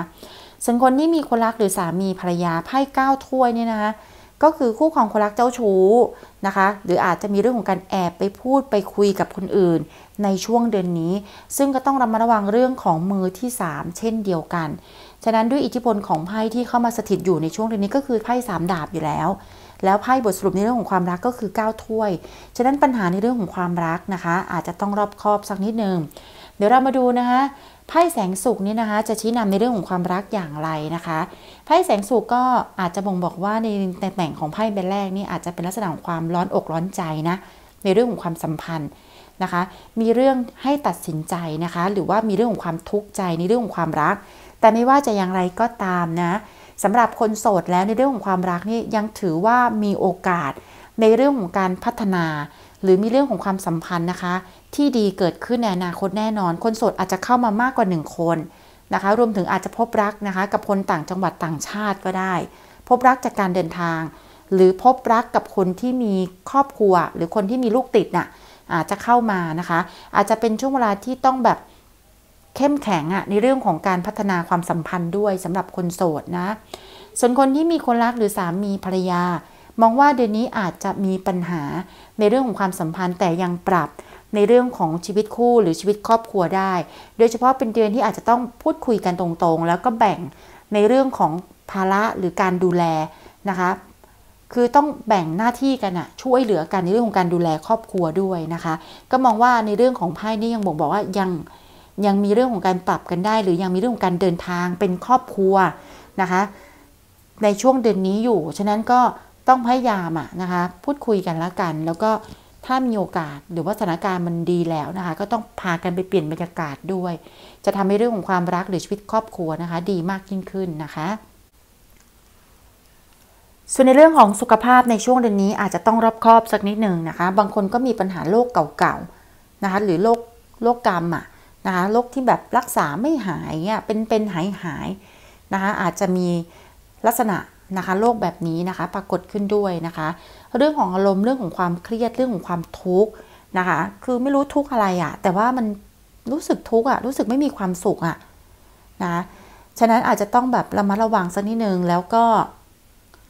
ส่วนคนที่มีคนรักหรือสามีภรรยาไพ่ก้าถ้วยนี่นะคะก็คือคู่ของคนรักเจ้าชู้นะคะ หรืออาจจะมีเรื่องของการแอบไปพูดไปคุยกับคนอื่นในช่วงเดือนนี้ ซึ่งก็ต้องระมัดระวังเรื่องของมือที่ 3 เช่นเดียวกัน ฉะนั้นด้วยอิทธิพลของไพ่ที่เข้ามาสถิตอยู่ในช่วงเดือนนี้ก็คือไพ่สามดาบอยู่แล้วแล้วไพ่บทสรุปในเรื่องของความรักก็คือ9ถ้วย ฉะนั้นปัญหาในเรื่องของความรักนะคะ อาจจะต้องรอบคอบสักนิดนึงเดี๋ยวเรามาดูนะคะไพ่แสงสุกนี่นะคะ จะชี้นำในเรื่องของความรักอย่างไรนะคะไพ่แสงสุกก็อาจจะบ่งบอกว่าในแต่งของไพ่เบแรกนี่อาจจะเป็นลักษณะของความร้อนอกร้อนใจนะ ในเรื่องของความสัมพันธ์นะคะ มีเรื่องให้ตัดสินใจนะคะ หรือว่ามีเรื่องของความทุกข์ใจในเรื่องของความรัก แต่ไม่ว่าจะอย่างไรก็ตามนะสำหรับคนโสดแล้วในเรื่องของความรักนี่ยังถือว่ามีโอกาสในเรื่องของการพัฒนา หรือมีเรื่องของความสัมพันธ์นะคะ ที่ดีเกิดขึ้นในอนาคตแน่นอน คนโสดอาจจะเข้ามามากกว่า 1 คนนะคะรวมถึงอาจจะพบรักนะคะ กับคนต่างจังหวัดต่างชาติก็ได้ พบรักจากการเดินทางหรือพบรักกับคนที่มีครอบครัว หรือคนที่มีลูกติดนะ่ะอาจจะเข้ามานะคะ อาจจะเป็นช่วงเวลาที่ต้องแบบเข้มแข็งอะในเรื่องของการพัฒนาความสัมพันธ์ด้วยสำหรับคนโสดนะส่วนคนที่มีคนรักหรือสามีภรรยา มองว่าเดือนนี้อาจจะมีปัญหาในเรื่องของความสัมพันธ์ แต่ยังปรับในเรื่องของชีวิตคู่ หรือชีวิตครอบครัวได้ โดยเฉพาะเป็นเดือนที่อาจจะต้องพูดคุยกันตรงๆ แล้วก็แบ่งในเรื่องของภาระหรือการดูแลนะคะคือต้องแบ่งหน้าที่กันอะช่วยเหลือกันในเรื่องของการดูแลครอบครัวด้วยนะคะก็มองว่าในเรื่องของไพ่นี่ยังบอกบอกว่ายังยังมีเรื่องของการปรับกันได้หรือยังมีเรื่องของการเดินทางเป็นครอบครัวนะคะในช่วงเดือนนี้อยู่ ฉะนั้นก็ต้องพยายามอะนะคะ พูดคุยกันละกัน แล้วก็ถ้ามีโอกาสหรือว่าสถานการณ์มันดีแล้วนะคะ ก็ต้องพากันไปเปลี่ยนบรรยากาศด้วย จะทำให้เรื่องของความรักหรือชีวิตครอบครัวนะคะ ดีมากยิ่งขึ้นนะคะ ส่วนในเรื่องของสุขภาพในช่วงเดือนนี้อาจจะต้องรอบคอบสักนิดหนึ่งนะคะบางคนก็มีปัญหาโรคเก่าๆนะคะหรือโรคโรคกรรมอ่ะนะคะโรคที่แบบรักษาไม่หายเนี่ยเป็นเป็นหายหายนะคะอาจจะมีลักษณะนะคะโรคแบบนี้นะคะ ปรากฏขึ้นด้วยนะคะ เรื่องของอารมณ์เรื่องของความเครียดเรื่องของความทุกข์นะคะ คือไม่รู้ทุกข์อะไรอะแต่ว่ามันรู้สึกทุกข์อะรู้สึกไม่มีความสุขอะนะฉะนั้นอาจจะต้องแบบระมัดระวังสักนิดนึงแล้วก็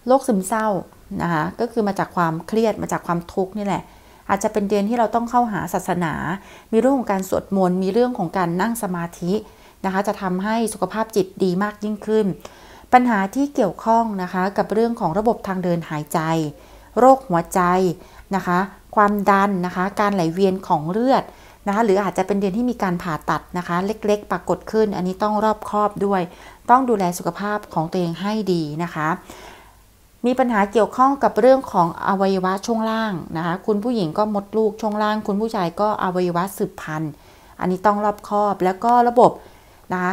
โรคซึมเศร้านะคะก็คือมาจากความเครียดมาจากความทุกข์นี่แหละอาจจะเป็นเดือนที่เราต้องเข้าหาศาสนา มีเรื่องของการสวดมนต์ มีเรื่องของการนั่งสมาธินะคะ จะทำให้สุขภาพจิตดีมากยิ่งขึ้น ปัญหาที่เกี่ยวข้องนะคะ กับเรื่องของระบบทางเดินหายใจ โรคหัวใจนะคะ ความดันนะคะ การไหลเวียนของเลือดนะคะ หรืออาจจะเป็นเดือนที่มีการผ่าตัดนะคะเล็กๆ ปรากฏขึ้น อันนี้ต้องรอบคอบด้วย ต้องดูแลสุขภาพของตัวเองให้ดีนะคะมีปัญหาเกี่ยวข้องกับเรื่องของอวัยวะช่วงล่างนะคะ คุณผู้หญิงก็มดลูกช่วงล่างคุณผู้ชายก็อวัยวะสืบพันธุ์ อันนี้ต้องรอบคอบแล้วก็ระบบนะคะ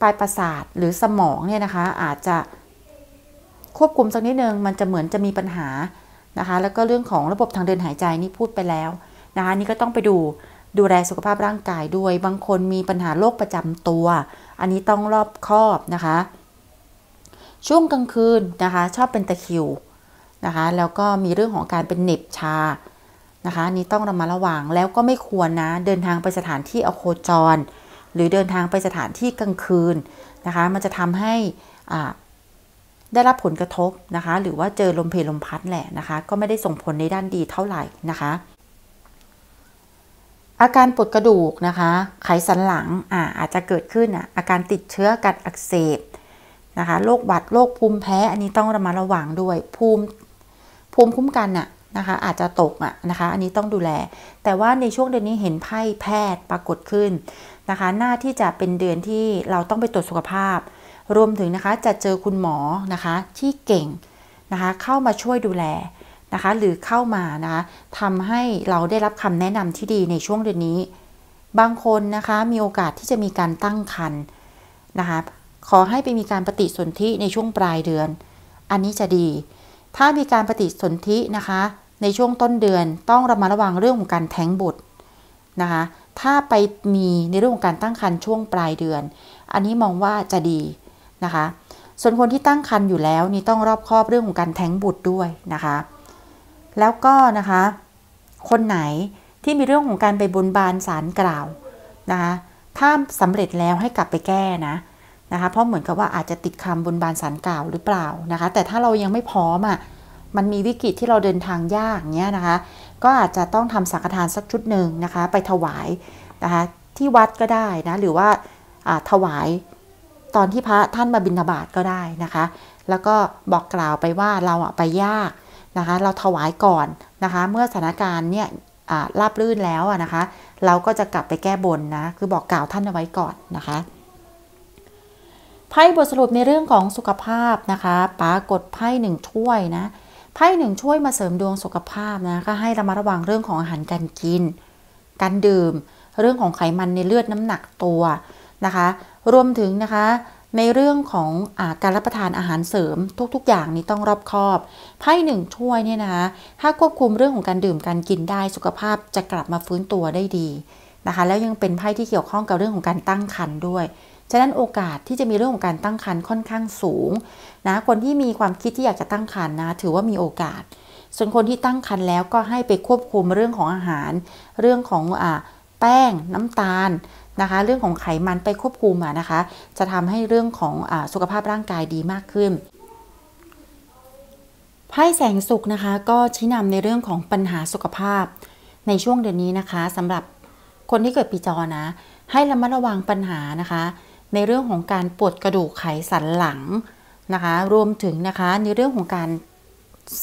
ปลายประสาทหรือสมองเนี่ยนะคะอาจจะ ควบคุมสักนิดนึงมันจะเหมือนจะมีปัญหานะคะ แล้วก็เรื่องของระบบทางเดินหายใจนี่พูดไปแล้วนะคะนี่ก็ต้องไปดูดูแลสุขภาพร่างกายด้วยบางคนมีปัญหาโรคประจำตัว อันนี้ต้องรอบคอบนะคะช่วงกลางคืนนะคะชอบเป็นตะคิว นะคะ แล้วก็มีเรื่องของการเป็นเน็บชานะคะนี้ต้องระมัดระวังแล้วก็ไม่ควรนะเดินทางไปสถานที่อโคจร หรือเดินทางไปสถานที่กลางคืน นะคะมันจะทำให้ได้รับผลกระทบนะคะหรือว่าเจอลมเพลลมพัดแหละนะคะก็ไม่ได้ส่งผลในด้านดีเท่าไหร่นะคะ อาการปวดกระดูกนะคะ ไขสันหลังอาอาจจะเกิดขึ้นอ่ะอาการติดเชื้อการอักเสบนะคะโรคบัดโรคภูมิแพ้ อันนี้ต้องระมัดระวังด้วยภูมิภูมิคุ้มกันอะนะคะ อาจจะตกอะนะคะ อันนี้ต้องดูแล แต่ว่าในช่วงเดือนนี้เห็นไพ่แพทย์ปรากฏขึ้นนะคะหน้าที่จะเป็นเดือนที่เราต้องไปตรวจสุขภาพ รวมถึงนะคะจะเจอคุณหมอนะคะ ที่เก่งนะคะ เข้ามาช่วยดูแลนะคะ หรือเข้ามานะคะทำให้เราได้รับคำแนะนำที่ดีในช่วงเดือนนี้ บางคนนะคะมีโอกาสที่จะมีการตั้งครรภ์นะคะขอให้ไปมีการปฏิสนธิในช่วงปลายเดือน อันนี้จะดี ถ้ามีการปฏิสนธินะคะ ในช่วงต้นเดือน ต้องระมัดระวังเรื่องของการแท้งบุตรนะคะ ถ้าไปมีในเรื่องของการตั้งครรภ์ช่วงปลายเดือน อันนี้มองว่าจะดีนะคะ ส่วนคนที่ตั้งครรภ์อยู่แล้วนี่ต้องรอบคอบเรื่องของการแท้งบุตรด้วยนะคะ แล้วก็นะคะ คนไหนที่มีเรื่องของการไปบนบานสารกล่าวนะคะ ถ้าสำเร็จแล้วให้กลับไปแก้นะนะคะเพราะเหมือนกับว่าอาจจะติดคำบนบานสารกล่าวหรือเปล่านะคะ แต่ถ้าเรายังไม่พร้อมอ่ะมันมีวิกฤตที่เราเดินทางยากเนี้ยนะคะ ก็อาจจะต้องทำสังฆทานสักชุดหนึ่งนะคะ ไปถวายนะคะ ที่วัดก็ได้นะหรือว่าถวายตอนที่พระท่านมาบิณฑบาตก็ได้นะคะ แล้วก็บอกกล่าวไปว่าเราไปยากนะคะ เราถวายก่อนนะคะ เมื่อสถานการณ์เนี่ยราบรื่นแล้วนะคะ เราก็จะกลับไปแก้บนนะคือบอกกล่าวท่านเอาไว้ก่อนนะคะไพ่บทสรุปในเรื่องของสุขภาพนะคะปากฏไพ่หนึ่งถ้วยนะไพ่หนึ่งช่วยมาเสริมดวงสุขภาพนะก็ให้ระมัดระวังเรื่องของอาหารการกิน การดื่ม เรื่องของไขมันในเลือดน้ำหนักตัวนะคะ รวมถึงนะคะในเรื่องของอการรับประทานอาหารเสริมทุก ๆ อย่างนี้ต้องรอบคอบไพ่หนึ่งช่วยเนี่ยนะคะถ้าควบคุมเรื่องของการดื่มการกินได้ สุขภาพจะกลับมาฟื้นตัวได้ดีนะคะ แล้วยังเป็นไพ่ที่เกี่ยวข้องกับเรื่องของการตั้งครรภ์ด้วยฉะนั้นโอกาสที่จะมีเรื่องของการตั้งครรภ์ค่อนข้างสูงนะคนที่มีความคิดที่อยากจะตั้งครรภ์นนะ ถือว่ามีโอกาส ส่วนคนที่ตั้งครรภ์แล้วก็ให้ไปควบคุมเรื่องของอาหาร เรื่องของอแป้งน้ำตาลนะคะ เรื่องของไขมันไปควบคุมนะคะ จะทำให้เรื่องของอสุขภาพร่างกายดีมากขึ้นไพ่แสงสุกนะคะ ก็ชี้นำในเรื่องของปัญหาสุขภาพ ในช่วงเดือนนี้นะคะ สำหรับคนที่เกิดปีจอนะ ให้ระมัดระวังปัญหานะคะในเรื่องของการปวดกระดูกไขสันหลังนะคะ รวมถึงนะคะในเรื่องของการ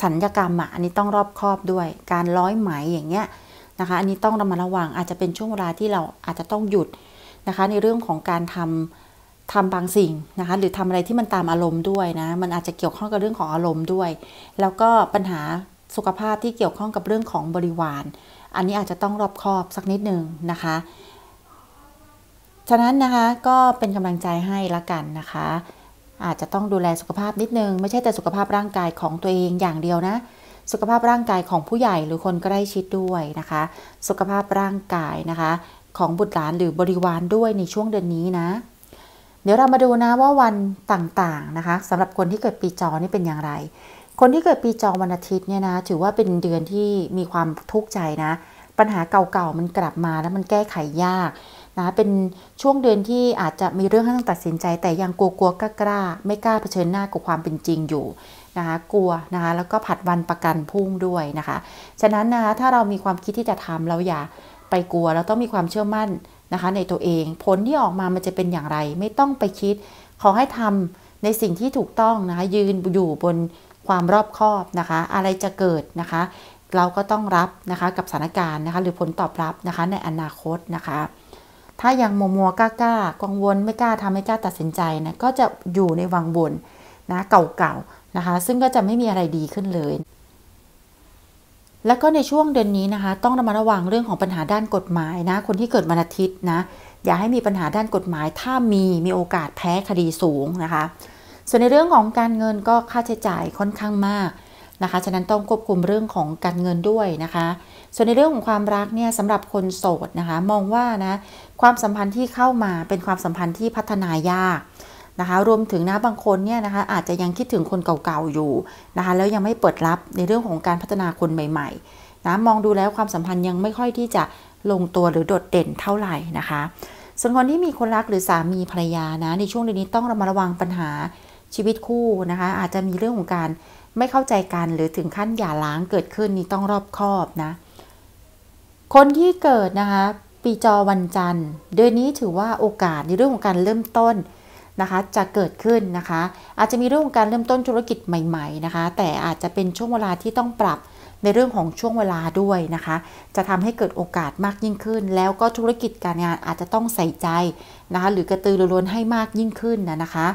สัญญกรรมอ่ะอันนี้ต้องรอบคอบด้วยการร้อยไหมอย่างเงี้ยนะคะ อันนี้ต้องระมัดระวัง อาจจะเป็นช่วงเวลาที่เราอาจจะต้องหยุดนะคะ ในเรื่องของการทำทำบางสิ่งนะคะ หรือทำอะไรที่มันตามอารมณ์ด้วยนะ มันอาจจะเกี่ยวข้องกับเรื่องของอารมณ์ด้วย แล้วก็ปัญหาสุขภาพที่เกี่ยวข้องกับเรื่องของบริวาร อันนี้อาจจะต้องรอบคอบสักนิดหนึ่งนะคะฉะนั้นนะคะก็เป็นกำลังใจให้ละกันนะคะ อาจจะต้องดูแลสุขภาพนิดนึง ไม่ใช่แต่สุขภาพร่างกายของตัวเองอย่างเดียวนะ สุขภาพร่างกายของผู้ใหญ่หรือคนใกล้ชิดด้วยนะคะ สุขภาพร่างกายนะคะของบุตรหลานหรือบริวารด้วยในช่วงเดือนนี้นะ เดี๋ยวเรามาดูนะว่าวันต่างๆนะคะสำหรับคนที่เกิดปีจอนี่เป็นอย่างไร คนที่เกิดปีจอวันอาทิตย์เนี่ยนะถือว่าเป็นเดือนที่มีความทุกข์ใจนะปัญหาเก่าๆมันกลับมา แล้วมันแก้ไขยากนะเป็นช่วงเดือนที่อาจจะมีเรื่องให้ต้องตัดสินใจแต่ยังกลัวกลัวกล้ากล้าไม่กล้าเผชิญหน้ากับความเป็นจริงอยู่นะคะ กลัวนะคะ แล้วก็ผัดวันประกันพุ่งด้วยนะคะ ฉะนั้นนะคะถ้าเรามีความคิดที่จะทำเราอย่าไปกลัวเราต้องมีความเชื่อมั่นนะคะ ในตัวเอง ผลที่ออกมามันจะเป็นอย่างไร ไม่ต้องไปคิด ขอให้ทำ ในสิ่งที่ถูกต้องนะคะ ยืนอยู่บนความรอบคอบนะคะ อะไรจะเกิดนะคะ เราก็ต้องรับนะคะกับสถานการณ์นะคะ หรือผลตอบรับนะคะ ในอนาคตนะคะถ้ายังมัวมัวกล้ากล้ากังวลไม่กล้าทำไม่กล้าตัดสินใจนะ ก็จะอยู่ในวังบนนะเก่าๆ นะคะ ซึ่งก็จะไม่มีอะไรดีขึ้นเลย แล้วก็ในช่วงเดือนนี้นะคะ ต้องระมัดระวังเรื่องของปัญหาด้านกฎหมาย นะ คนที่เกิดวันอาทิตย์นะ อย่าให้มีปัญหาด้านกฎหมาย ถ้ามีมีโอกาสแพ้คดีสูง นะคะส่วนในเรื่องของการเงินก็ค่าใช้จ่ายค่อนข้างมากนะคะ ฉะนั้นต้องควบคุมเรื่องของการเงินด้วยนะคะ ส่วนในเรื่องของความรักเนี่ยสำหรับคนโสดนะคะ มองว่านะความสัมพันธ์ที่เข้ามาเป็นความสัมพันธ์ที่พัฒนายาก นะคะ รวมถึงนะบางคนเนี่ยนะคะ อาจจะยังคิดถึงคนเก่าๆอยู่ นะคะ แล้วยังไม่เปิดรับในเรื่องของการพัฒนาคนใหม่ๆนะมองดูแล้วความสัมพันธ์ยังไม่ค่อยที่จะลงตัวหรือโดดเด่นเท่าไหร่นะคะ ส่วนคนที่มีคนรักหรือสามีภรรยานะในช่วงเดือนนี้ต้องระมัดระวังปัญหาชีวิตคู่นะคะอาจจะมีเรื่องของการไม่เข้าใจกันหรือถึงขั้นหย่าล้างเกิดขึ้นนี่ต้องรอบคอบนะ คนที่เกิดนะคะปีจอวันจันทร์เดือนนี้ถือว่าโอกาสในเรื่องของการเริ่มต้นนะคะจะเกิดขึ้นนะคะ อาจจะมีเรื่องของการเริ่มต้นธุรกิจใหม่ๆนะคะ แต่อาจจะเป็นช่วงเวลาที่ต้องปรับในเรื่องของช่วงเวลาด้วยนะคะ จะทำให้เกิดโอกาสมากยิ่งขึ้น แล้วก็ธุรกิจการงานอาจจะต้องใส่ใจนะคะหรือกระตือรือร้นให้มากยิ่งขึ้นนะนะคะ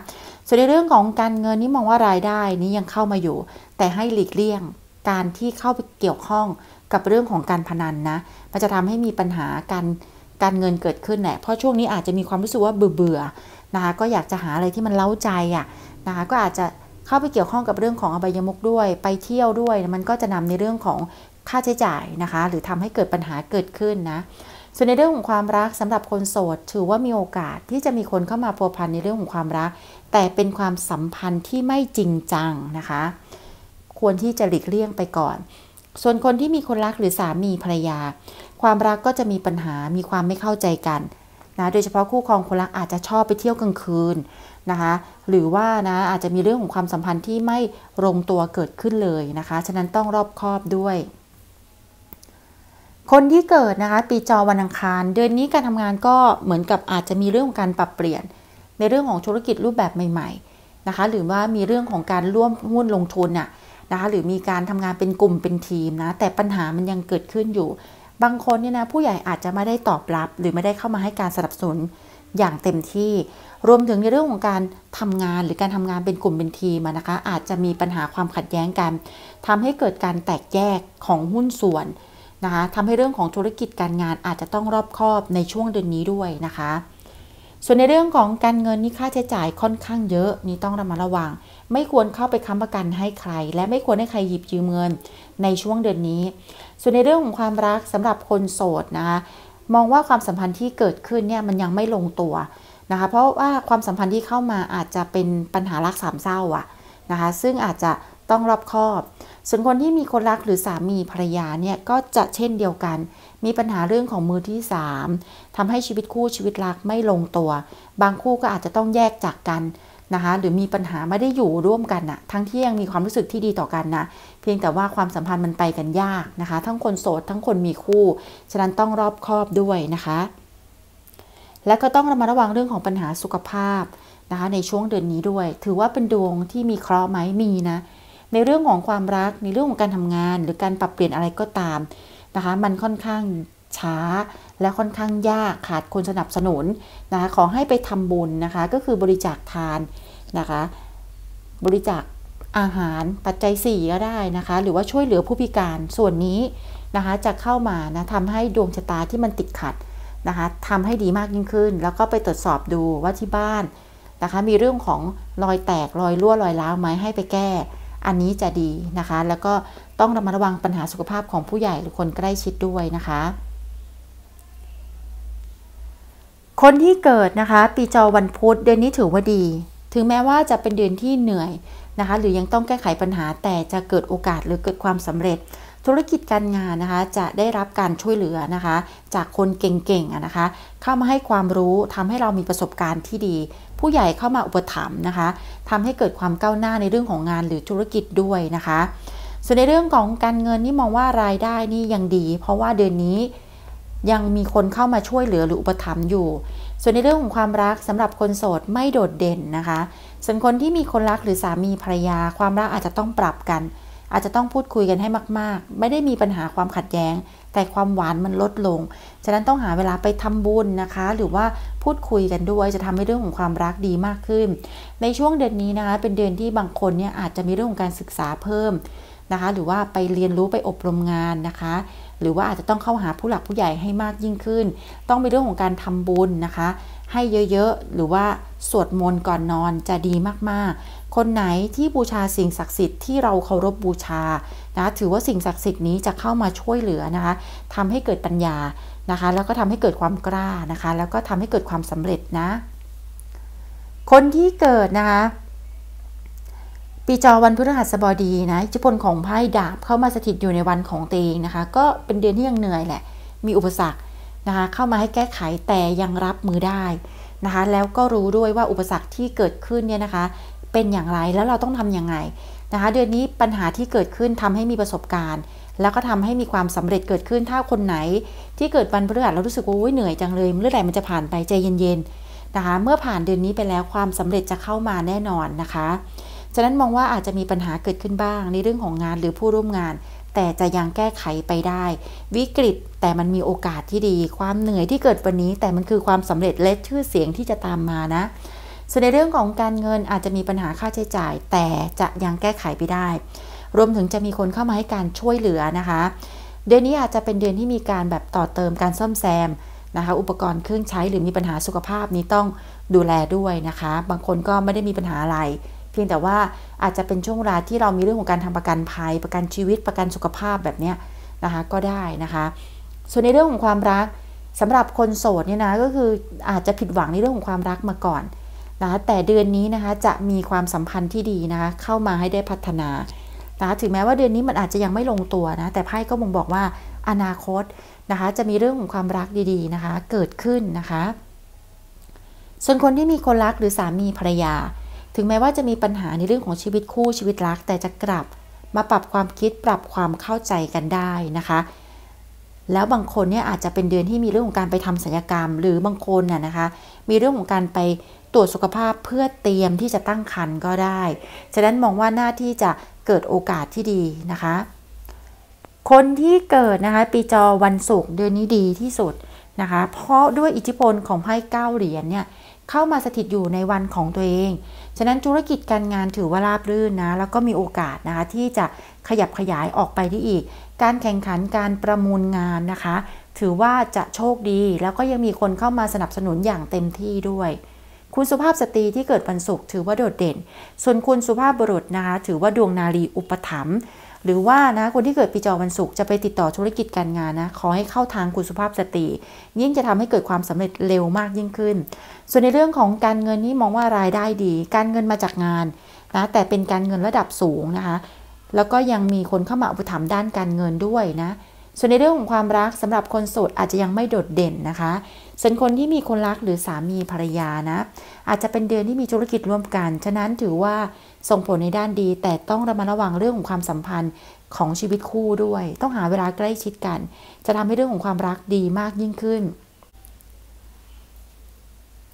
ส่วนในเรื่องของการเงินนี่มองว่ารายได้นี้ยังเข้ามาอยู่ แต่ให้หลีกเลี่ยงการที่เข้าไปเกี่ยวข้องกับเรื่องของการพนันนะมันจะทำให้มีปัญหาการการเงินเกิดขึ้นแหละเพราะช่วงนี้อาจจะมีความรู้สึกว่าเบื่อเบื่อนะคะ ก็อยากจะหาอะไรที่มันเล้าใจอ่ะนะคะ ก็อาจจะเข้าไปเกี่ยวข้องกับเรื่องของอบายมุกด้วยไปเที่ยวด้วยมันก็จะนำในเรื่องของค่าใช้จ่ายนะคะ หรือทำให้เกิดปัญหาเกิดขึ้นนะส่วนในเรื่องของความรักสำหรับคนโสดถือว่ามีโอกาสที่จะมีคนเข้ามาพัวพันในเรื่องของความรัก แต่เป็นความสัมพันธ์ที่ไม่จริงจังนะคะ ควรที่จะหลีกเลี่ยงไปก่อน ส่วนคนที่มีคนรักหรือสามีภรรยา ความรักก็จะมีปัญหามีความไม่เข้าใจกันนะโดยเฉพาะคู่ครองคนรักอาจจะชอบไปเที่ยวกลางคืนนะคะหรือว่านะอาจจะมีเรื่องของความสัมพันธ์ที่ไม่ลงตัวเกิดขึ้นเลยนะคะ ฉะนั้นต้องรอบคอบด้วยคนที่เกิดนะคะปีจอวันอังคารเดือนนี้การทำงานก็เหมือนกับอาจจะมีเรื่องของการปรับเปลี่ยนในเรื่องของธุรกิจรูปแบบใหม่ๆนะคะ หรือว่ามีเรื่องของการร่วมหุ้นลงทุนน่ะนะคะหรือมีการทำงานเป็นกลุ่มเป็นทีมนะแต่ปัญหามันยังเกิดขึ้นอยู่ บางคนเนี่ยนะผู้ใหญ่อาจจะไม่ได้ตอบรับ หรือไม่ได้เข้ามาให้การสนับสนุนอย่างเต็มที่ รวมถึงในเรื่องของการทำงานหรือการทำงานเป็นกลุ่มเป็นทีมนะคะอาจจะมีปัญหาความขัดแย้งกัน ทำให้เกิดการแตกแยกของหุ้นส่วนนะคะทำให้เรื่องของธุรกิจการงานอาจจะต้องรอบคอบในช่วงเดือนนี้ด้วยนะคะ ส่วนในเรื่องของการเงินนี่ค่าใช้จ่ายค่อนข้างเยอะนี่ต้องระมัดระวังไม่ควรเข้าไปค้ำประกันให้ใครและไม่ควรให้ใครหยิบยืมเงินในช่วงเดือนนี้ ส่วนในเรื่องของความรักสำหรับคนโสดนะคะมองว่าความสัมพันธ์ที่เกิดขึ้นเนี่ยมันยังไม่ลงตัวนะคะเพราะว่าความสัมพันธ์ที่เข้ามาอาจจะเป็นปัญหารักสามเศร้าอะนะคะซึ่งอาจจะต้องรอบคอบ ส่วนคนที่มีคนรักหรือสามีภรรยาเนี่ยก็จะเช่นเดียวกัน มีปัญหาเรื่องของมือที่ 3 ทำให้ชีวิตคู่ชีวิตรักไม่ลงตัว บางคู่ก็อาจจะต้องแยกจากกันนะคะ หรือมีปัญหา ไม่ได้อยู่ร่วมกันนะทั้งที่ยังมีความรู้สึกที่ดีต่อกันนะ เพียงแต่ว่าความสัมพันธ์มันไปกันยากนะคะ ทั้งคนโสดทั้งคนมีคู่ ฉะนั้นต้องรอบคอบด้วยนะคะ และก็ต้องระมัดระวังเรื่องของปัญหาสุขภาพนะคะในช่วงเดือนนี้ด้วย ถือว่าเป็นดวงที่มีเคราะห์ไหมมีนะในเรื่องของความรักในเรื่องของการทำงาน หรือการปรับเปลี่ยนอะไรก็ตามนะคะมันค่อนข้างช้าและค่อนข้างยากขาดคนสนับสนุนนะคะขอให้ไปทำบุญนะคะ ก็คือบริจาคทานนะคะบริจาคอาหารปัจจัย4ก็ได้นะคะหรือว่าช่วยเหลือผู้พิการส่วนนี้นะคะ จะเข้ามานะทำให้ดวงชะตาที่มันติดขัดนะคะทำให้ดีมากยิ่งขึ้น แล้วก็ไปตรวจสอบดูว่าที่บ้านนะคะมีเรื่องของรอยแตกรอยรั่วรอยร้าวไหมให้ไปแก้อันนี้จะดีนะคะ แล้วก็ต้องระมัดระวังปัญหาสุขภาพของผู้ใหญ่หรือคนใกล้ชิดด้วยนะคะ คนที่เกิดนะคะ ปีจอวันพุธเดือนนี้ถือว่าดี ถึงแม้ว่าจะเป็นเดือนที่เหนื่อยนะคะ หรือยังต้องแก้ไขปัญหาแต่จะเกิดโอกาสหรือเกิดความสำเร็จธุรกิจการงานนะคะจะได้รับการช่วยเหลือนะคะ จากคนเก่งๆนะคะเข้ามาให้ความรู้ทำให้เรามีประสบการณ์ที่ดี ผู้ใหญ่เข้ามาอุปถัมภ์นะคะทำให้เกิดความก้าวหน้าในเรื่องของงานหรือธุรกิจด้วยนะคะ ส่วนในเรื่องของการเงินนี่มองว่ารายได้นี่ยังดี เพราะว่าเดือนนี้ยังมีคนเข้ามาช่วยเหลือหรืออุปถัมภ์อยู่ ส่วนในเรื่องของความรักสำหรับคนโสดไม่โดดเด่นนะคะส่วนคนที่มีคนรักหรือสามีภรรยาความรักอาจจะต้องปรับกันอาจจะต้องพูดคุยกันให้มากๆ ไม่ได้มีปัญหาความขัดแย้ง แต่ความหวานมันลดลง ฉะนั้นต้องหาเวลาไปทำบุญนะคะ หรือว่าพูดคุยกันด้วยจะทำให้เรื่องของความรักดีมากขึ้น ในช่วงเดือนนี้นะคะ เป็นเดือนที่บางคนเนี่ยอาจจะมีเรื่องของการศึกษาเพิ่มนะคะ หรือว่าไปเรียนรู้ไปอบรมงานนะคะ หรือว่าอาจจะต้องเข้าหาผู้หลักผู้ใหญ่ให้มากยิ่งขึ้น ต้องมีเรื่องของการทำบุญนะคะ ให้เยอะๆหรือว่าสวดมนต์ก่อนนอนจะดีมากๆคนไหนที่บูชาสิ่งศักดิ์สิทธิ์ที่เราเคารพบบูชา นะ ถือว่าสิ่งศักดิ์สิทธิ์นี้จะเข้ามาช่วยเหลือนะคะทำให้เกิดปัญญา นะคะ แล้วก็ทำให้เกิดความกล้า นะคะ แล้วก็ทำให้เกิดความสำเร็จนะ คนที่เกิดนะคะ ปีจอวันพฤหัสบดีนะจุพลของไพ่ดาบเข้ามาสถิตอยู่ในวันของเตงนะคะ ก็เป็นเดือนที่ยังเหนื่อยแหละ มีอุปสรรค นะคะ เข้ามาให้แก้ไข แต่ยังรับมือได้นะคะ แล้วก็รู้ด้วยว่าอุปสรรคที่เกิดขึ้นเนี่ยนะคะเป็นอย่างไร แล้วเราต้องทำำยังไงนะคะ เดือนนี้ปัญหาที่เกิดขึ้นทำให้มีประสบการณ์ แล้วก็ทำให้มีความสำเร็จเกิดขึ้นถ้าคนไหน ที่เกิดวันพฤหัสเรารู้สึกว่าเหนื่อยจังเลยเมื่อไหร่มันจะผ่านไปใจเย็นๆนะคะ เมื่อผ่านเดือนนี้ไปแล้วความสำเร็จจะเข้ามาแน่นอนนะคะฉะนั้นมองว่าอาจจะมีปัญหาเกิดขึ้นบ้างในเรื่องของงานหรือผู้ร่วมงาน แต่จะยังแก้ไขไปได้ วิกฤตแต่มันมีโอกาสที่ดี ความเหนื่อยที่เกิดวันนี้ แต่มันคือความสำเร็จและชื่อเสียงที่จะตามมานะส่วนในเรื่องของการเงินอาจจะมีปัญหาค่าใช้จ่าย แต่จะยังแก้ไขไปได้ รวมถึงจะมีคนเข้ามาให้การช่วยเหลือนะคะ เดือนนี้อาจจะเป็นเดือนที่มีการแบบต่อเติมการซ่อมแซมนะคะอุปกรณ์เครื่องใช้หรือมีปัญหาสุขภาพนี้ต้องดูแลด้วยนะคะ บางคนก็ไม่ได้มีปัญหาอะไร เพียงแต่ว่าอาจจะเป็นช่วงเวลาที่เรามีเรื่องของการทำประกันภัย ประกันชีวิต ประกันสุขภาพแบบนี้นะคะก็ได้นะคะ ส่วนในเรื่องของความรักสำหรับคนโสดเนี่ยนะก็คืออาจจะผิดหวังในเรื่องของความรักมาก่อนนะแต่เดือนนี้นะคะจะมีความสัมพันธ์ที่ดีนะคะเข้ามาให้ได้พัฒนานะถึงแม้ว่าเดือนนี้มันอาจจะยังไม่ลงตัวนะแต่ไพ่ก็บ่งบอกว่าอนาคตนะคะจะมีเรื่องของความรักดีๆนะคะเกิดขึ้นนะคะ ส่วนคนที่มีคนรักหรือสามีภรรยาถึงแม้ว่าจะมีปัญหาในเรื่องของชีวิตคู่ชีวิตรักแต่จะกลับมาปรับความคิดปรับความเข้าใจกันได้นะคะแล้วบางคนเนี่ยอาจจะเป็นเดือนที่มีเรื่องของการไปทำศัลยกรรม หรือบางคนน่ยนะคะมีเรื่องของการไปตรวจสุขภาพเพื่อเตรียมที่จะตั้งครรภ์ก็ได้ ฉะนั้นมองว่าหน้าที่จะเกิดโอกาสที่ดีนะคะ คนที่เกิดนะคะปีจอวันศุกร์เดือนนี้ดีที่สุดนะคะ เพราะด้วยอิทธิพลของไพ่เก้าเหรียญเนี่ยเข้ามาสถิตอยู่ในวันของตัวเอง ฉะนั้นธุรกิจการงานถือว่าราบรื่นนะแล้วก็มีโอกาสนะคะที่จะขยับขยายออกไปได้อีก การแข่งขันการประมูลงานนะคะ ถือว่าจะโชคดี แล้วก็ยังมีคนเข้ามาสนับสนุนอย่างเต็มที่ด้วยคุณสุภาพสตรีที่เกิดวันศุกร์ถือว่าโดดเด่น ส่วนคุณสุภาพบุรุษนะคะถือว่าดวงนารีอุปถัมภ์หรือว่านะคนที่เกิดปีจอวันศุกร์จะไปติดต่อธุรกิจการงานนะ ขอให้เข้าทางคุณสุภาพสตรี ยิ่งจะทำให้เกิดความสำเร็จเร็วมากยิ่งขึ้น ส่วนในเรื่องของการเงินนี่มองว่ารายได้ดี การเงินมาจากงานนะแต่เป็นการเงินระดับสูงนะคะแล้วก็ยังมีคนเข้ามาอุปถัมภ์ด้านการเงินด้วยนะส่วนในเรื่องของความรักสำหรับคนโสดอาจจะยังไม่โดดเด่นนะคะ ส่วนคนที่มีคนรักหรือสามีภรรยานะอาจจะเป็นเดือนที่มีธุรกิจร่วมกันฉะนั้นถือว่าส่งผลในด้านดี แต่ต้องระมัดระวังเรื่องของความสัมพันธ์ของชีวิตคู่ด้วย ต้องหาเวลาใกล้ชิดกัน จะทำให้เรื่องของความรักดีมากยิ่งขึ้น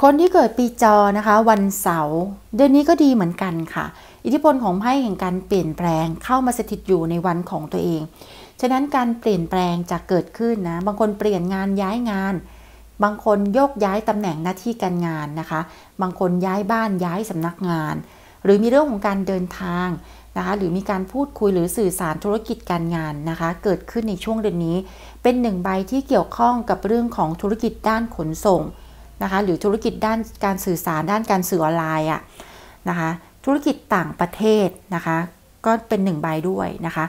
คนที่เกิดปีจอนะคะ วันเสาร์เดือนนี้ก็ดีเหมือนกันค่ะ อิทธิพลของไพ่แห่งการเปลี่ยนแปลงเข้ามาสถิตอยู่ในวันของตัวเองฉะนั้นการเปลี่ยนแปลงจะเกิดขึ้นนะ บางคนเปลี่ยนงานย้ายงาน บางคนโยกย้ายตำแหน่งหน้าที่การงานนะคะ บางคนย้ายบ้านย้ายสำนักงาน หรือมีเรื่องของการเดินทางนะคะ หรือมีการพูดคุยหรือสื่อสารธุรกิจการงานนะคะ เกิดขึ้นในช่วงเดือนนี้ เป็นหนึ่งใบที่เกี่ยวข้องกับเรื่องของธุรกิจด้านขนส่งนะคะ หรือธุรกิจด้านการสื่อสารด้านการสื่อออนไลน์อะนะคะ ธุรกิจต่างประเทศนะคะ ก็เป็นหนึ่งใบด้วยนะคะ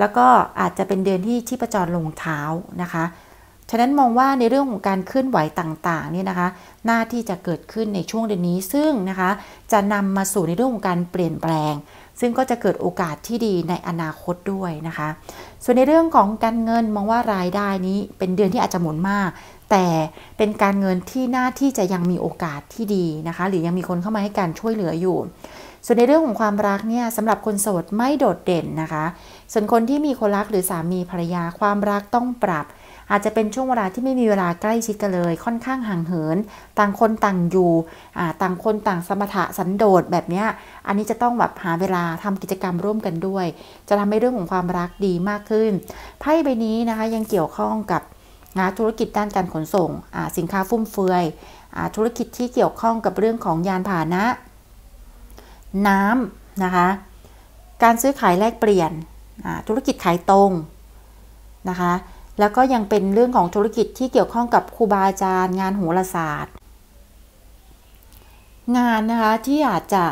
แล้วก็อาจจะเป็นเดือนที่ชีพจรลงเท้านะคะ ฉะนั้นมองว่าในเรื่องของการเคลื่อนไหวต่างๆเนี่ยนะคะ หน้าที่จะเกิดขึ้นในช่วงเดือนนี้ ซึ่งนะคะ จะนำมาสู่ในเรื่องของการเปลี่ยนแปลง ซึ่งก็จะเกิดโอกาสที่ดีในอนาคตด้วยนะคะ ส่วนในเรื่องของการเงินมองว่ารายได้นี้เป็นเดือนที่อาจจะหมุนมาก แต่เป็นการเงินที่หน้าที่จะยังมีโอกาสที่ดีนะคะ หรือยังมีคนเข้ามาให้การช่วยเหลืออยู่ ส่วนในเรื่องของความรักเนี่ยสำหรับคนโสดไม่โดดเด่นนะคะส่วนคนที่มีคนรักหรือสามีภรรยาความรักต้องปรับ อาจจะเป็นช่วงเวลาที่ไม่มีเวลาใกล้ชิดกันเลย ค่อนข้างห่างเหิน ต่างคนต่างอยู่ ต่างคนต่างสมถะสันโดษแบบนี้อันนี้จะต้องแบบหาเวลาทำกิจกรรมร่วมกันด้วย จะทำให้เรื่องของความรักดีมากขึ้นไพ่ใบนี้นะคะ ยังเกี่ยวข้องกับงานธุรกิจด้านการขนส่งสินค้าฟุ่มเฟือยอธุรกิจที่เกี่ยวข้องกับเรื่องของยานพาหนะ น้ำนะคะการซื้อขายแลกเปลี่ยนธุรกิจขายตรงนะคะ แล้วก็ยังเป็นเรื่องของธุรกิจที่เกี่ยวข้องกับครูบาอาจารย์งานโหราศาสตร์ งานนะคะที่อาจจะ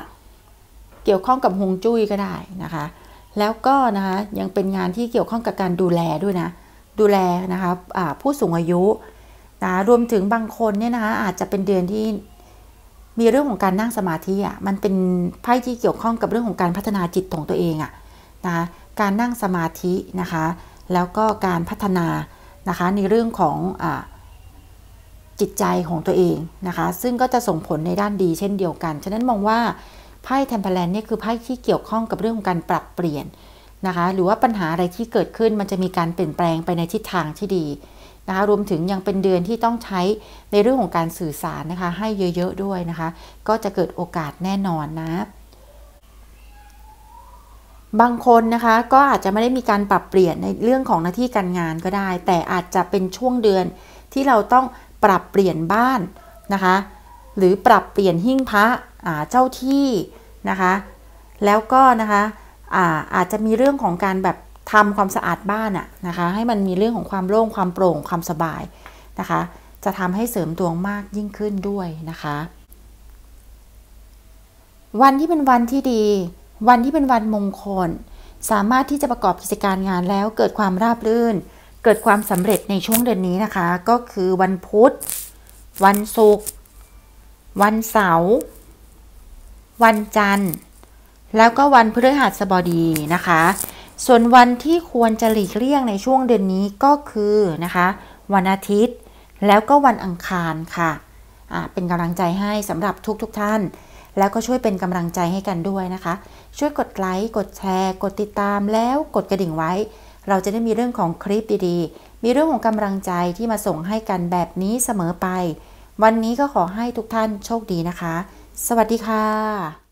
เกี่ยวข้องกับฮวงจุ้ยก็ได้นะคะ แล้วก็นะคะยังเป็นงานที่เกี่ยวข้องกับการดูแลด้วยนะ ดูแลนะคะะผู้สูงอายุนะรวมถึงบางคนเนี่ยนะคะอาจจะเป็นเดือนที่มีเรื่องของการนั่งสมาธิอ่ะมันเป็นไพ่ที่เกี่ยวข้องกับเรื่องของการพัฒนาจิตของตัวเองอ่ะนะการนั่งสมาธินะคะ แล้วก็การพัฒนานะคะในเรื่องของอจิตใจของตัวเองนะคะ ซึ่งก็จะส่งผลในด้านดีเช่นเดียวกันฉะนั้นมองว่าไพ่แทมเพลนเนี่ยคือไพ่ที่เกี่ยวข้องกับเรื่องของการปรับเปลี่ยนนะคะ หรือว่าปัญหาอะไรที่เกิดขึ้นมันจะมีการเปลี่ยนแปลงไปในทิศทางที่ดีนะคะรวมถึงยังเป็นเดือนที่ต้องใช้ในเรื่องของการสื่อสารนะคะ ให้เยอะๆด้วยนะคะ ก็จะเกิดโอกาสแน่นอนนะบางคนนะคะก็อาจจะไม่ได้มีการปรับเปลี่ยนในเรื่องของหน้าที่การงานก็ได้ แต่อาจจะเป็นช่วงเดือนที่เราต้องปรับเปลี่ยนบ้านนะคะ หรือปรับเปลี่ยนหิ้งพระเจ้าที่นะคะ แล้วก็นะคะอาอาจจะมีเรื่องของการแบบทำความสะอาดบ้านอะนะคะ ให้มันมีเรื่องของความโล่งความโปร่งความสบายนะคะ จะทำให้เสริมดวงมากยิ่งขึ้นด้วยนะคะ วันที่เป็นวันที่ดีวันที่เป็นวันมงคล สามารถที่จะประกอบกิจการงานแล้วเกิดความราบรื่น เกิดความสำเร็จในช่วงเดือนนี้นะคะ ก็คือวันพุธ วันศุกร์วันเสาร์วันจันทร์ แล้วก็วันพฤหัสบดีนะคะ ส่วนวันที่ควรจะหลีกเลี่ยงในช่วงเดือนนี้ก็คือนะคะ วันอาทิตย์ แล้วก็วันอังคารค่ะะเป็นกำลังใจให้สำหรับทุก ๆทท่านแล้วก็ช่วยเป็นกำลังใจให้กันด้วยนะคะ ช่วยกดไลค์ กดแชร์ กดติดตามแล้วกดกระดิ่งไว้ เราจะได้มีเรื่องของคลิปดีๆ มีเรื่องของกำลังใจที่มาส่งให้กันแบบนี้เสมอไป วันนี้ก็ขอให้ทุกท่านโชคดีนะคะ สวัสดีค่ะ